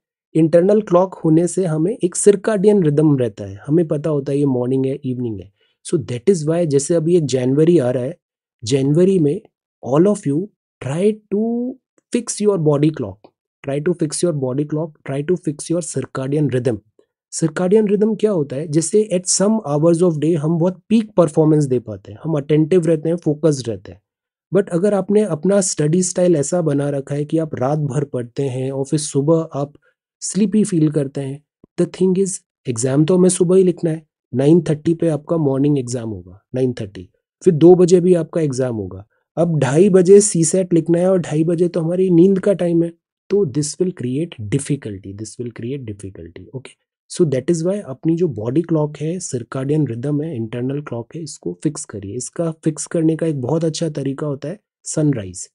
इंटरनल क्लॉक होने से हमें एक सिरकाडियन रिदम रहता है हमें पता होता है ये मॉर्निंग है इवनिंग है सो दैट इज़ वाई जैसे अभी एक जनवरी आ रहा है जनवरी में all of you try to fix your body clock try to fix your body clock try to fix your circadian rhythm circadian rhythm क्या होता है जैसे at some hours of day हम बहुत पीक परफॉर्मेंस दे पाते हैं हम अटेंटिव रहते हैं फोकस्ड रहते हैं बट अगर आपने अपना स्टडी स्टाइल ऐसा बना रखा है कि आप रात भर पढ़ते हैं और फिर सुबह आप स्लीपी फील करते हैं द थिंग इज़ एग्ज़ाम तो हमें सुबह ही लिखना है नाइन थर्टी पे आपका मॉर्निंग एग्ज़ाम होगा नाइन थर्टी फिर दो बजे भी आपका एग्ज़ाम होगा अब ढाई बजे सी सेट लिखना है और ढाई बजे तो हमारी नींद का टाइम है तो this will create difficulty this will create difficulty okay so that is why अपनी जो बॉडी क्लॉक है सरकार्डियन रिदम है इंटरनल क्लॉक है इसको फिक्स करिए इसका फिक्स करने का एक बहुत अच्छा तरीका होता है सनराइज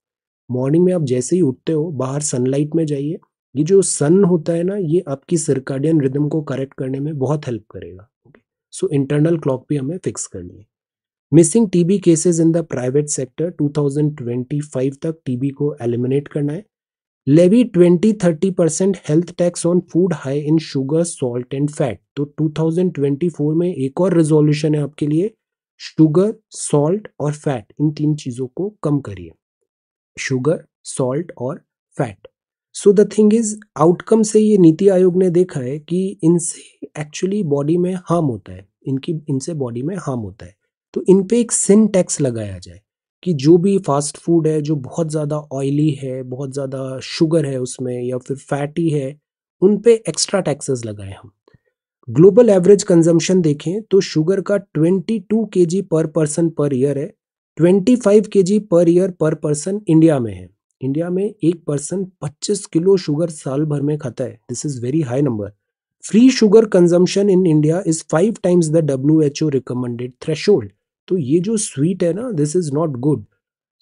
मॉर्निंग में आप जैसे ही उठते हो बाहर सनलाइट में जाइए ये जो सन होता है ना ये आपकी सरकार्डियन रिदम को करेक्ट करने में बहुत हेल्प करेगा ओके सो इंटरनल क्लॉक भी हमें फिक्स करनी है missing TB cases in the private sector 2025 तक टीबी को एलिमिनेट करना है levy twenty thirty percent health tax on food high in sugar salt and fat तो 2024 में एक और रेजोल्यूशन है आपके लिए शुगर सॉल्ट और फैट इन तीन चीज़ों को कम करिए शुगर सॉल्ट और fat so the thing is outcome से ये नीति आयोग ने देखा है कि इनसे एक्चुअली बॉडी में हार्म होता है इनकी इनसे बॉडी में हार्म होता है तो इन पे एक सिन टैक्स लगाया जाए कि जो भी फास्ट फूड है जो बहुत ज़्यादा ऑयली है बहुत ज़्यादा शुगर है उसमें या फिर फैटी है उन पे एक्स्ट्रा टैक्सेस लगाए हम ग्लोबल एवरेज कंजम्पशन देखें तो शुगर का 22 केजी पर पर्सन पर ईयर है 25 केजी पर ईयर पर पर्सन इंडिया में है इंडिया में एक पर्सन 25 किलो शुगर साल भर में खाता है this is very high number free sugar consumption in India is five times the W H O recommended threshold तो ये जो स्वीट है ना this is not good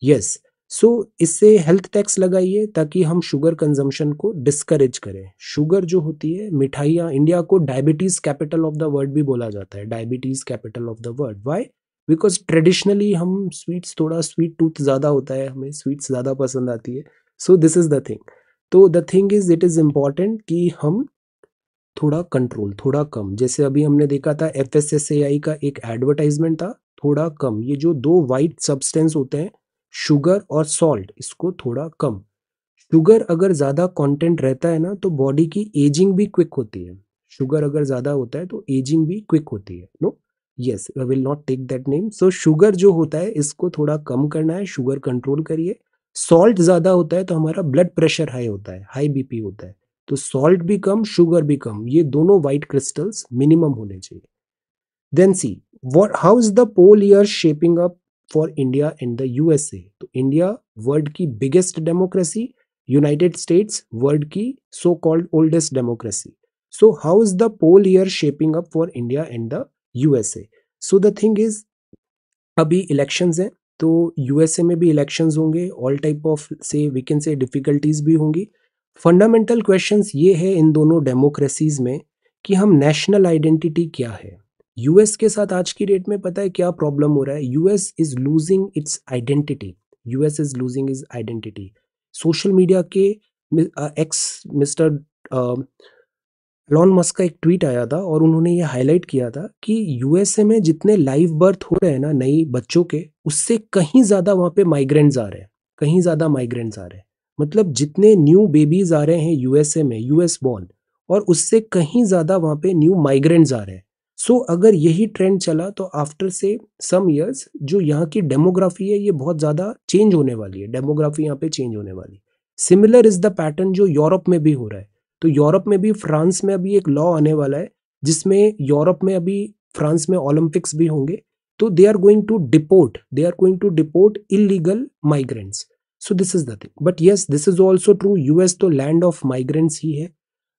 yes so इससे हेल्थ टैक्स लगाइए ताकि हम शुगर कंजम्पशन को डिस्करेज करें शुगर जो होती है मिठाइयाँ इंडिया को diabetes capital of the world भी बोला जाता है diabetes capital of the world why because traditionally हम स्वीट्स थोड़ा स्वीट टूथ ज़्यादा होता है हमें स्वीट्स ज़्यादा पसंद आती है so this is the thing तो the thing is it is important कि हम थोड़ा कंट्रोल थोड़ा कम जैसे अभी हमने देखा था एफ का एक एडवर्टाइजमेंट था थोड़ा कम ये जो दो वाइट सब्सटेंस होते हैं शुगर और सॉल्ट इसको थोड़ा कम शुगर अगर ज़्यादा कंटेंट रहता है ना तो बॉडी की एजिंग भी क्विक होती है शुगर अगर ज़्यादा होता है तो एजिंग भी क्विक होती है no yes I will not take that name so sugar जो होता है इसको थोड़ा कम करना है शुगर कंट्रोल करिए सॉल्ट ज़्यादा होता है तो हमारा ब्लड प्रेशर हाई होता है हाई बीपी होता है तो सॉल्ट भी कम शुगर भी कम ये दोनों व्हाइट क्रिस्टल्स मिनिमम होने चाहिए then see what how is the poll year shaping up for India and the USA तो इंडिया वर्ल्ड की biggest democracy United States world की so called oldest democracy so how is the poll year shaping up for India and the USA so the thing is अभी elections हैं तो USA में भी elections होंगे all type of say we can say difficulties भी होंगी fundamental questions ये है इन दोनों डेमोक्रेसीज में कि हम नेशनल आइडेंटिटी क्या है यूएस के साथ आज की डेट में पता है क्या प्रॉब्लम हो रहा है US is losing its identity US is losing is identity social media के एक्स मिस्टर लॉन मस्क का एक ट्वीट आया था और उन्होंने ये हाईलाइट किया था कि यूएसए में जितने लाइव बर्थ हो रहे हैं ना नई बच्चों के उससे कहीं ज़्यादा वहाँ पे माइग्रेंट्स आ रहे हैं कहीं ज़्यादा माइग्रेंट्स आ रहे हैं मतलब जितने न्यू बेबीज आ रहे हैं यूएसए में यूएस बॉर्न और उससे कहीं ज़्यादा वहाँ पे न्यू माइग्रेंट्स आ रहे हैं सो so, अगर यही ट्रेंड चला तो आफ्टर से सम ईयर्स जो यहाँ की डेमोग्राफी है ये बहुत ज़्यादा चेंज होने वाली है डेमोग्राफी यहाँ पे चेंज होने वाली है सिमिलर इज़ द पैटर्न जो यूरोप में भी हो रहा है तो यूरोप में भी फ्रांस में अभी एक लॉ आने वाला है जिसमें यूरोप में अभी फ्रांस में ओलंपिक्स भी होंगे तो they are going to deport they are going to deport illegal migrants this is the thing but yes this is also true U S तो लैंड ऑफ माइग्रेंट्स ही है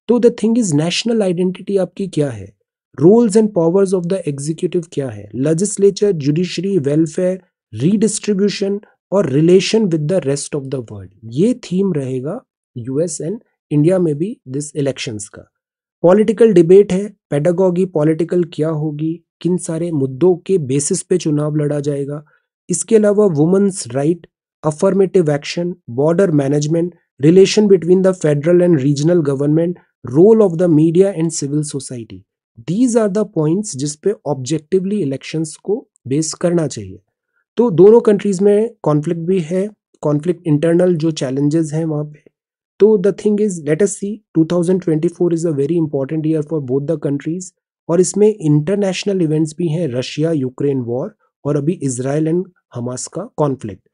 तो the thing is national identity आपकी क्या है roles and powers of the executive क्या है legislature judiciary welfare redistribution और relation with the rest of the world ये थीम रहेगा यूएस एंड इंडिया में भी दिस इलेक्शंस का पॉलिटिकल डिबेट है पेडागॉगी पॉलिटिकल क्या होगी किन सारे मुद्दों के बेसिस पे चुनाव लड़ा जाएगा इसके अलावा women's right affirmative action border management relation between the federal and regional government role of the media and civil society these are the point जिसपे ऑब्जेक्टिवली इलेक्शन को बेस करना चाहिए तो दोनों कंट्रीज में कॉन्फ्लिक्ट भी है कॉन्फ्लिक्ट इंटरनल जो चैलेंजेस हैं वहाँ पे तो the thing is let us see 2024 is a very important year for both the countries और इसमें इंटरनेशनल इवेंट्स भी हैं रशिया यूक्रेन वॉर और अभी इसराइल एंड हमास का कॉन्फ्लिक्ट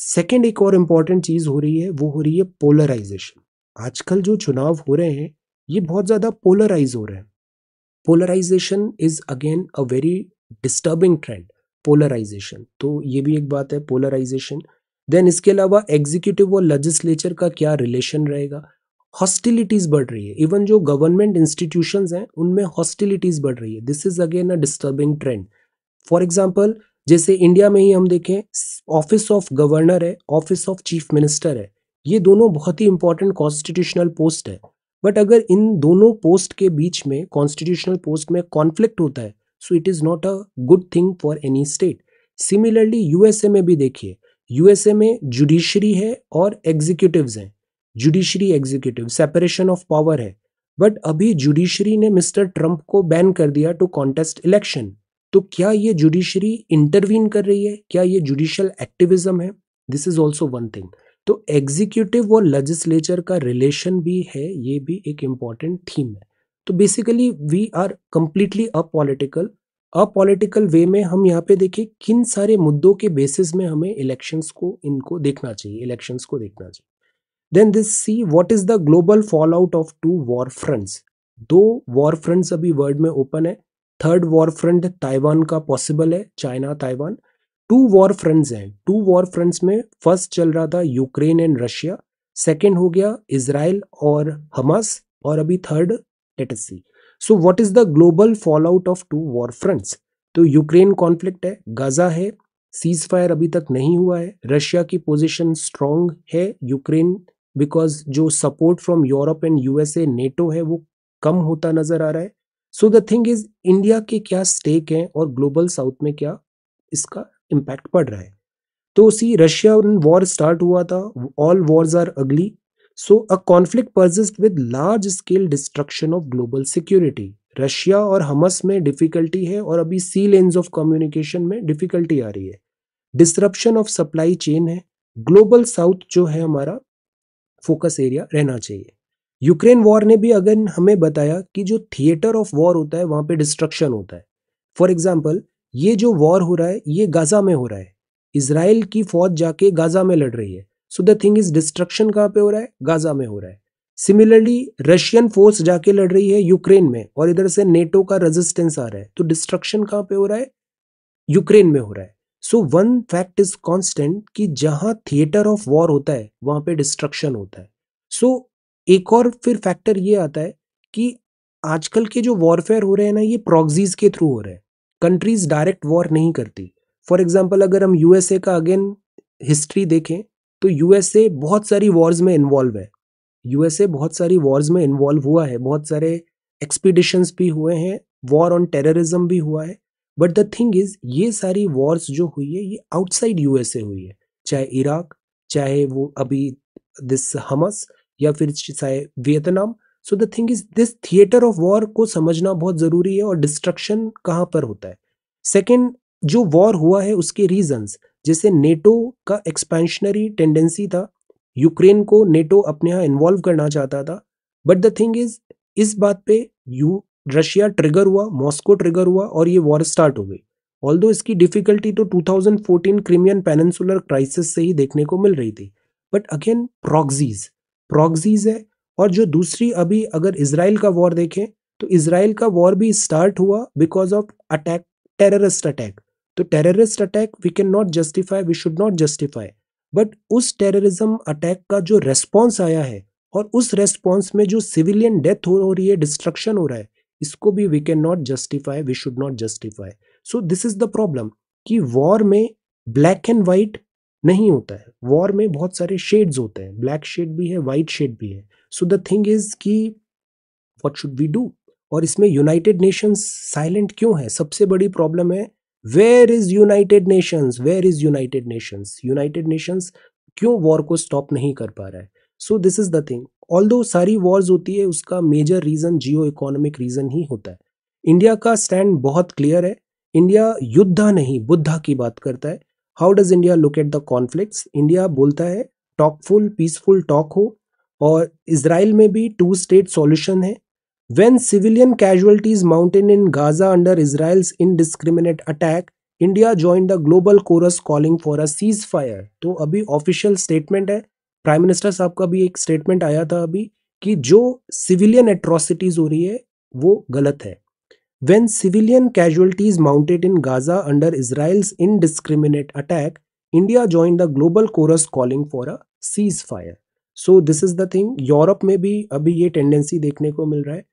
सेकेंड एक और इम्पॉर्टेंट चीज़ हो रही है वो हो रही है पोलराइजेशन आजकल जो चुनाव हो रहे हैं ये बहुत ज़्यादा पोलराइज हो रहे हैं polarisation is again a very disturbing trend polarisation तो ये भी एक बात है पोलराइजेशन देन इसके अलावा एग्जीक्यूटिव और लेजिस्लेचर का क्या रिलेशन रहेगा हॉस्टिलिटीज़ बढ़ रही है इवन जो गवर्नमेंट इंस्टीट्यूशंस हैं उनमें हॉस्टिलिटीज़ बढ़ रही है this is again a disturbing trend for example जैसे इंडिया में ही हम देखें ऑफिस ऑफ गवर्नर है ऑफिस ऑफ चीफ मिनिस्टर है ये दोनों बहुत ही इंपॉर्टेंट कॉन्स्टिट्यूशनल पोस्ट है बट अगर इन दोनों पोस्ट के बीच में कॉन्स्टिट्यूशनल पोस्ट में कॉन्फ्लिक्ट होता है so it is not a good thing for any state similarly USA में भी देखिए यूएसए में जुडिशरी है और एग्जीक्यूटिव हैं judiciary executive separation of power है बट अभी जुडिशरी ने मिस्टर ट्रंप को बैन कर दिया टू कॉन्टेस्ट इलेक्शन तो क्या ये जुडिशरी इंटरवीन कर रही है क्या ये जुडिशियल एक्टिविज्म है this is also one thing तो एग्जीक्यूटिव और लेजिस्लेचर का रिलेशन भी है ये भी एक इम्पॉर्टेंट थीम है तो basically we are completely apolitical apolitical way में हम यहाँ पे देखें किन सारे मुद्दों के बेसिस में हमें इलेक्शंस को इनको देखना चाहिए इलेक्शंस को देखना चाहिए then this see what is the global fall out of two war fronts दो वॉर फ्रंट्स अभी वर्ल्ड में ओपन है थर्ड वॉर फ्रंट ताइवान का पॉसिबल है China Taiwan two war fronts हैं टू वॉर फ्रंट्स में फर्स्ट चल रहा था यूक्रेन एंड रशिया सेकेंड हो गया इसराइल और हमास और अभी third let so what is the global fall out of two war fronts तो यूक्रेन कॉन्फ्लिक्ट है गाजा है सीज फायर अभी तक नहीं हुआ है रशिया की पोजीशन स्ट्रांग है यूक्रेन बिकॉज जो support from Europe and USA NATO है वो कम होता नजर आ रहा है so the thing is India के क्या स्टेक हैं और ग्लोबल साउथ में क्या इसका इम्पैक्ट पड़ रहा है तो उसी रशिया वॉर स्टार्ट हुआ था all wars are ugly so a conflict persist with large scale destruction of global security Russia और हमस में डिफिकल्टी है और अभी सी लेंस ऑफ कम्युनिकेशन में डिफिकल्टी आ रही है डिस्ट्रप्शन ऑफ सप्लाई चेन है ग्लोबल साउथ जो है हमारा फोकस एरिया रहना चाहिए यूक्रेन वॉर ने भी अगर हमें बताया कि जो थिएटर ऑफ वॉर होता है वहाँ पे डिस्ट्रक्शन होता है फॉर एग्जाम्पल ये जो वॉर हो रहा है ये गाजा में हो रहा है इसराइल की फौज जाके गाजा में लड़ रही है so the thing is destruction कहाँ पे हो रहा है गाजा में हो रहा है सिमिलरली रशियन फोर्स जाके लड़ रही है यूक्रेन में और इधर से नेटो का रेजिस्टेंस आ रहा है तो डिस्ट्रक्शन कहाँ पे हो रहा है यूक्रेन में हो रहा है so one fact is constant कि जहाँ थिएटर ऑफ वॉर होता है वहाँ पे डिस्ट्रक्शन होता है सो so, एक और फिर फैक्टर ये आता है कि आजकल के जो वॉरफेयर हो रहे हैं ना ये प्रॉक्सीज के थ्रू हो रहे हैं कंट्रीज डायरेक्ट वॉर नहीं करती फॉर एग्जाम्पल अगर हम यूएसए का अगेन हिस्ट्री देखें तो यूएसए बहुत सारी वॉर्स में इन्वॉल्व है यूएसए बहुत सारी वॉर्स में इन्वॉल्व हुआ है बहुत सारे एक्सपीडिशंस भी हुए हैं वॉर ऑन टेररिज्म भी हुआ है बट द थिंग इज ये सारी वॉर्स जो हुई है ये आउटसाइड यूएसए हुई है चाहे इराक चाहे वो अभी दिस हमस या फिर चाहे Vietnam so the thing is this theatre of war को समझना बहुत ज़रूरी है और डिस्ट्रक्शन कहाँ पर होता है सेकेंड जो वॉर हुआ है उसके रीजन्स जैसे नेटो का एक्सपेंशनरी टेंडेंसी था यूक्रेन को नेटो अपने यहाँ इन्वॉल्व करना चाहता था बट द थिंग इज इस बात पे यू रशिया ट्रिगर हुआ मॉस्को ट्रिगर हुआ और ये वॉर स्टार्ट हो गई ऑल इसकी डिफ़िकल्टी तो 2014 क्रीमियन पेनसुलर क्राइसिस से ही देखने को मिल रही थी बट अगेन प्रॉक्सीज प्रॉक्सीज है और जो दूसरी अभी अगर इसराइल का वॉर देखें तो इसराइल का वॉर भी स्टार्ट हुआ because of attack terrorist attack तो terrorist attack we can not justify we should not justify but उस टेररिज्म अटैक का जो रेस्पॉन्स आया है और उस रेस्पॉन्स में जो सिविलियन डेथ हो रही है डिस्ट्रक्शन हो रहा है इसको भी we can not justify we should not justify so this is the problem कि वॉर में ब्लैक एंड वाइट नहीं होता है वॉर में बहुत सारे शेड्स होते हैं ब्लैक शेड भी है वाइट शेड भी है सो द थिंग इज कि वॉट शुड वी डू और इसमें यूनाइटेड नेशंस साइलेंट क्यों है सबसे बड़ी प्रॉब्लम है where is United Nations where is United Nations United Nations क्यों वॉर को स्टॉप नहीं कर पा रहा है so this is the thing although सारी वॉर्स होती है उसका major reason geo economic reason ही होता है इंडिया का स्टैंड बहुत क्लियर है इंडिया युद्धा नहीं बुद्धा की बात करता है how does India look at the conflict India बोलता है टॉकफुल पीसफुल टॉक हो और इसराइल में भी टू स्टेट सोल्यूशन है when civilian casualties mountain in Gaza under Israel's indiscriminate attack India join the global chorus calling for a ceasefire तो अभी official statement है प्राइम मिनिस्टर साहब का भी एक स्टेटमेंट आया था अभी कि जो सिविलियन एट्रॉसिटीज हो रही है वो गलत है When civilian casualties mounted in Gaza under Israel's indiscriminate attack, India joined the global chorus calling for a ceasefire. So this is the thing. Europe may be abhi ye tendency dekhne ko mil raha hai.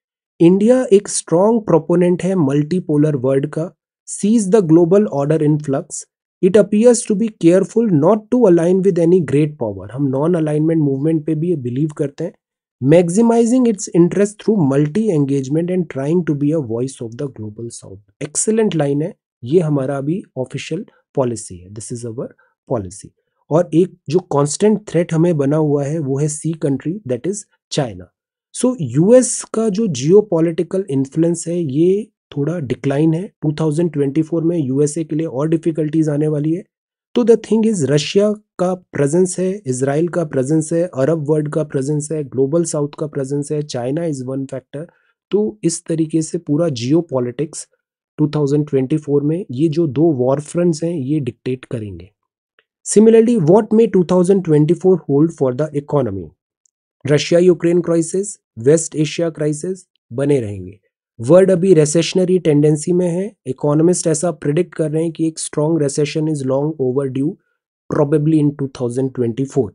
India ek strong proponent hai multipolar world ka. Sees the global order in flux. It appears to be careful not to align with any great power. Hum non-alignment movement pe bhi believe karte hain. Maximising its interest through multi engagement and trying to be a voice of the global south excellent line है ये हमारा अभी official policy है this is our policy और एक जो constant threat हमें बना हुआ है वो है see country that is China so US का जो जियो पॉलिटिकल इन्फ्लुएंस है ये थोड़ा डिक्लाइन है 2024 में यूएसए के लिए और डिफिकल्टीज आने वाली है तो द थिंग इज रशिया का प्रेजेंस है इसराइल का प्रेजेंस है अरब वर्ल्ड का प्रेजेंस है ग्लोबल साउथ का प्रेजेंस है चाइना इज वन फैक्टर तो इस तरीके से पूरा जियो पॉलिटिक्स 2024 में ये जो दो वॉर फ्रंट्स हैं ये डिक्टेट करेंगे similarly what may 2024 hold for the economy Russia Ukraine crisis West Asia crisis बने रहेंगे वर्ल्ड अभी रेसेशनरी टेंडेंसी में है इकोनॉमिस्ट ऐसा प्रिडिक्ट कर रहे हैं कि एक strong recession is long overdue probably in 2024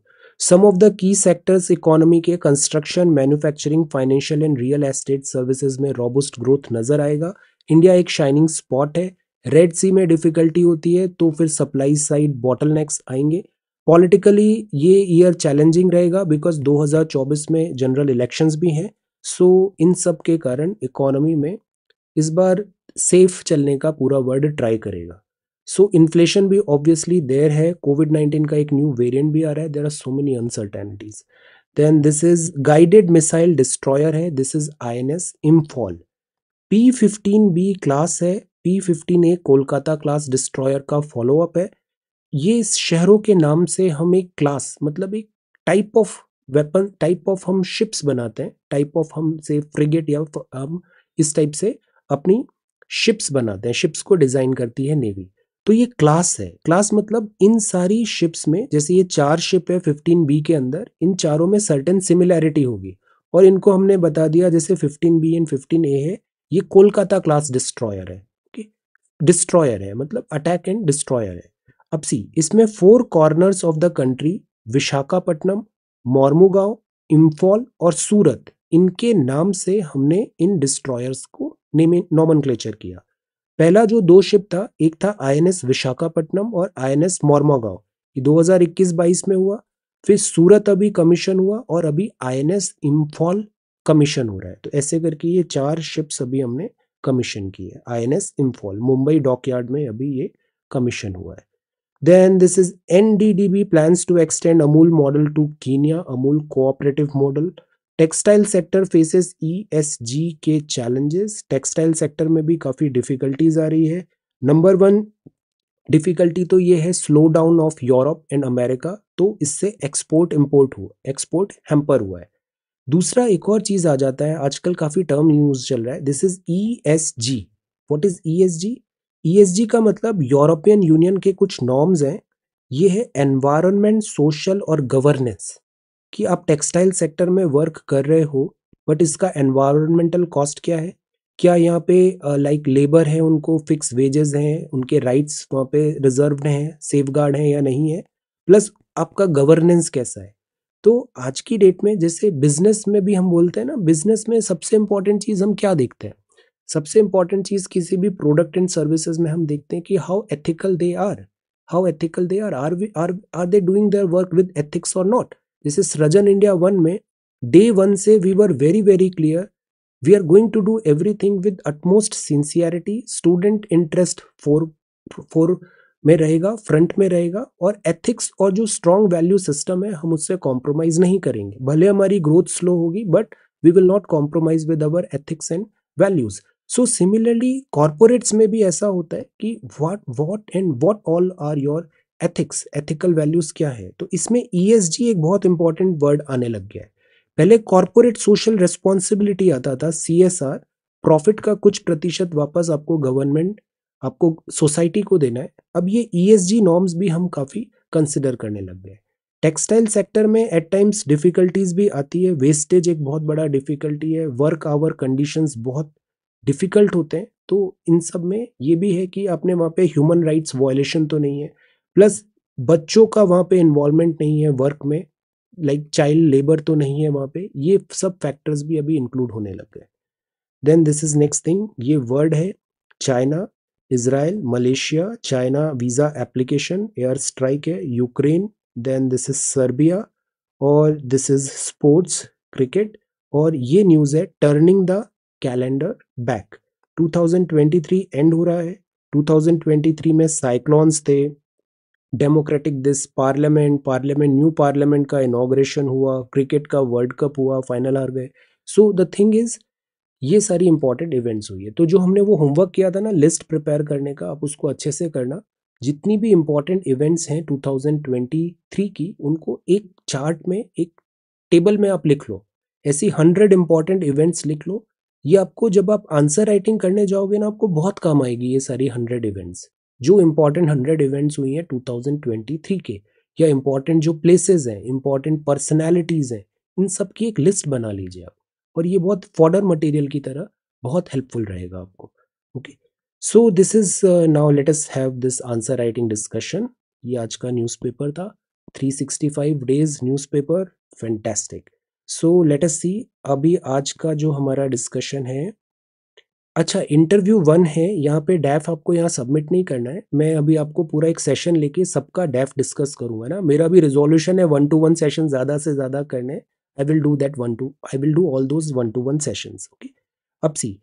some of the key sectors economy के construction manufacturing financial and real estate services में रॉबस्ट ग्रोथ नजर आएगा इंडिया एक शाइनिंग स्पॉट है रेड सी में डिफिकल्टी होती है तो फिर सप्लाई साइड बॉटल आएंगे पॉलिटिकली ये ईयर चैलेंजिंग रहेगा बिकॉज 2024 में जनरल इलेक्शंस भी हैं सो so, इन सब के कारण इकोनॉमी में इस बार सेफ चलने का पूरा वर्ल्ड ट्राई करेगा सो so, इन्फ्लेशन भी ऑब्वियसली देर है कोविड नाइन्टीन का एक न्यू वेरिएंट भी आ रहा है there are so many uncertainties then this is guided missile destroyer है this is I N S Imphal P fifteen B class है P fifteen A Kolkata class destroyer का फॉलोअप है ये इस शहरों के नाम से हम एक क्लास मतलब एक type of weapon type of हम शिप्स बनाते हैं टाइप ऑफ हम से फ्रिगेट या हम इस टाइप से अपनी शिप्स बनाते हैं शिप्स को डिज़ाइन करती है नेवी तो ये क्लास है क्लास मतलब इन सारी शिप्स में जैसे ये चार शिप है फिफ्टीन बी के अंदर इन चारों में सर्टेन सिमिलैरिटी होगी और इनको हमने बता दिया जैसे fifteen B and fifteen A है ये कोलकाता क्लास डिस्ट्रॉयर है ओके डिस्ट्रॉयर है मतलब अटैक एंड डिस्ट्रॉयर है अब सी इसमें four corners of the country Visakhapatnam Mormugao Imphal और सूरत इनके नाम से हमने इन डिस्ट्रॉयर्स को नॉमन किया पहला जो दो शिप था एक था आईएनएस विशाखापट्टनम और आईएनएस मोर्मागांव ये 2021-22 में हुआ फिर सूरत अभी कमीशन हुआ और अभी आईएनएस इम्फॉल कमीशन हो रहा है तो ऐसे करके ये चार शिप्स अभी हमने कमीशन की है एस इम्फॉल मुंबई डॉकयार्ड में अभी ये कमीशन हुआ है Then this is NDDB plans to extend Amul model to Kenya, Amul cooperative model. Textile sector faces esg के चैलेंजेस टेक्सटाइल सेक्टर में भी काफ़ी डिफ़िकल्टीज आ रही है नंबर वन डिफ़िकल्टी तो ये है slow down of Europe and America तो इससे एक्सपोर्ट इम्पोर्ट हुआ एक्सपोर्ट हैम्पर हुआ है दूसरा एक और चीज़ आ जाता है आजकल काफ़ी टर्म यूज चल रहा है this is E S G what is E S G ESG का मतलब यूरोपियन यूनियन के कुछ नॉर्म्स हैं ये है एनवायरनमेंट सोशल और गवर्नेंस कि आप टेक्सटाइल सेक्टर में वर्क कर रहे हो बट इसका एनवायरमेंटल कॉस्ट क्या है क्या यहाँ पे लाइक लेबर है उनको फिक्स वेजेस हैं उनके राइट्स वहाँ पे रिजर्व हैं सेफ गार्ड हैं या नहीं है प्लस आपका गवर्नेंस कैसा है तो आज की डेट में जैसे बिजनेस में भी हम बोलते हैं ना बिजनेस में सबसे इंपॉर्टेंट चीज़ हम क्या देखते हैं सबसे इंपॉर्टेंट चीज़ किसी भी प्रोडक्ट एंड सर्विसेज में हम देखते हैं कि how ethical they are how ethical they are are we are are they doing their work with ethics और नॉट जैसे सृजन इंडिया वन में डे वन से we were very very clear we are going to do everything with utmost sincerity student interest four four में रहेगा front में रहेगा और ethics और जो स्ट्रॉन्ग वैल्यू सिस्टम है हम उससे कॉम्प्रोमाइज़ नहीं करेंगे भले हमारी ग्रोथ स्लो होगी but we will not compromise with our ethics and values so similarly corporates में भी ऐसा होता है कि what what and what all are your ethics ethical values क्या है तो इसमें ई e एक बहुत इंपॉर्टेंट वर्ड आने लग गया है पहले कॉरपोरेट सोशल रिस्पॉन्सिबिलिटी आता था सी एस आर प्रॉफिट का कुछ प्रतिशत वापस आपको गवर्नमेंट आपको सोसाइटी को देना है अब ये ई एस जी नॉर्म्स भी हम काफ़ी कंसिडर करने लग गए टेक्सटाइल सेक्टर में एट टाइम्स डिफ़िकल्टीज भी आती है वेस्टेज एक बहुत बड़ा डिफ़िकल्टी है वर्क आवर कंडीशंस बहुत डिफ़िकल्ट होते हैं तो इन सब में ये भी है कि आपने वहाँ पे ह्यूमन राइट्स वॉयलेशन तो नहीं है प्लस बच्चों का वहाँ पे इन्वॉलमेंट नहीं है वर्क में लाइक चाइल्ड लेबर तो नहीं है वहाँ पे ये सब फैक्टर्स भी अभी इंक्लूड होने लग गए then this is next thing ये वर्ड है China Israel Malaysia China visa application air strike है Ukraine then this is Serbia और दिस इज़ स्पोर्ट्स क्रिकेट और ये न्यूज़ है turning the calendar back 2023 end हो रहा है 2023 में साइक्लॉन्स थे democratic this parliament parliament new parliament का इनाग्रेशन हुआ क्रिकेट का वर्ल्ड कप हुआ फाइनल हार गए सो द थिंग इज़ ये सारी इंपॉर्टेंट इवेंट्स हुई है तो जो हमने वो होमवर्क किया था ना लिस्ट प्रिपेयर करने का आप उसको अच्छे से करना जितनी भी इंपॉर्टेंट इवेंट्स हैं 2023 की उनको एक चार्ट में एक टेबल में आप लिख लो ऐसी हंड्रेड इंपॉर्टेंट इवेंट्स लिख लो ये आपको जब आप आंसर राइटिंग करने जाओगे ना आपको बहुत काम आएगी ये सारी हंड्रेड इवेंट्स जो इम्पोर्टेंट हंड्रेड इवेंट्स हुई हैं 2023 के या इंपॉर्टेंट जो प्लेसेस हैं इम्पॉर्टेंट पर्सनैलिटीज़ हैं इन सब की एक लिस्ट बना लीजिए आप और ये बहुत फॉर्डर मटेरियल की तरह बहुत हेल्पफुल रहेगा आपको okay so this is now let us have this answer writing discussion ये आज का न्यूज़पेपर था 365 days newspaper fantastic so let us see अभी आज का जो हमारा डिस्कशन है अच्छा इंटरव्यू वन है यहाँ पे डैफ आपको यहाँ सबमिट नहीं करना है मैं अभी आपको पूरा एक सेशन लेके सबका डैफ डिस्कस करूँगा ना मेरा भी रिजोल्यूशन है वन टू वन सेशन ज़्यादा से ज़्यादा करने I will do that one to I will do all those one to one session okay अब सी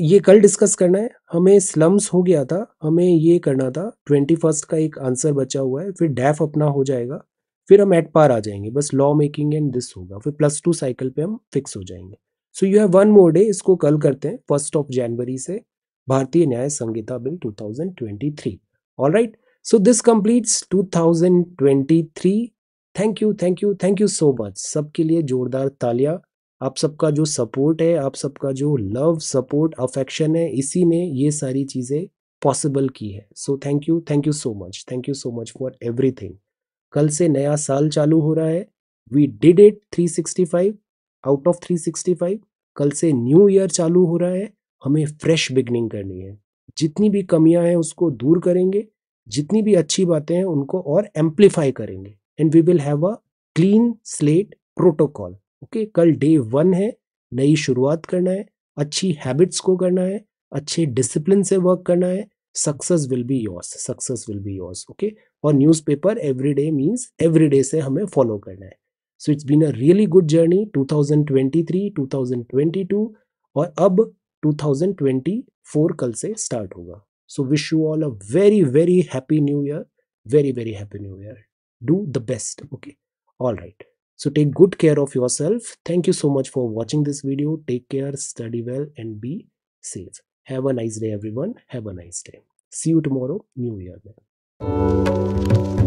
ये कल डिस्कस करना है हमें स्लम्स हो गया था हमें ये करना था ट्वेंटी फर्स्ट का एक आंसर बचा हुआ है फिर डैफ अपना हो जाएगा फिर हम एट पार आ जाएंगे बस लॉ मेकिंग एंड दिस होगा फिर प्लस टू साइकिल पे हम फिक्स हो जाएंगे so you have one more day इसको कल करते हैं फर्स्ट ऑफ जनवरी से Bharatiya Nyaya Sanhita bill 2023 alright so this completes 2023 thank you thank you thank you so much सबके लिए जोरदार तालियां आप सबका जो सपोर्ट है आप सबका जो लव सपोर्ट अफेक्शन है इसी ने ये सारी चीज़ें पॉसिबल की है so thank you thank you so much thank you so much for everything कल से नया साल चालू हो रहा है we did it 365 out of 365 कल से न्यू ईयर चालू हो रहा है हमें फ्रेश बिगनिंग करनी है जितनी भी कमियां हैं उसको दूर करेंगे जितनी भी अच्छी बातें हैं उनको और एम्पलीफाई करेंगे and we will have a clean slate protocol okay कल डे वन है नई शुरुआत करना है अच्छी हैबिट्स को करना है अच्छे डिसिप्लिन से वर्क करना है success will be yours success will be yours okay और newspaper every day means every day से हमें फॉलो करना है so it's been a really good journey to two thousand thousand twenty three twenty two और अब to thousand twenty four कल से start होगा so wish you all a very very happy new year very very happy new year do the best okay all right so take good care of your yourself thank you so much for watching this video take care study well and be safe have a nice day everyone have a nice day see you tomorrow new year में Música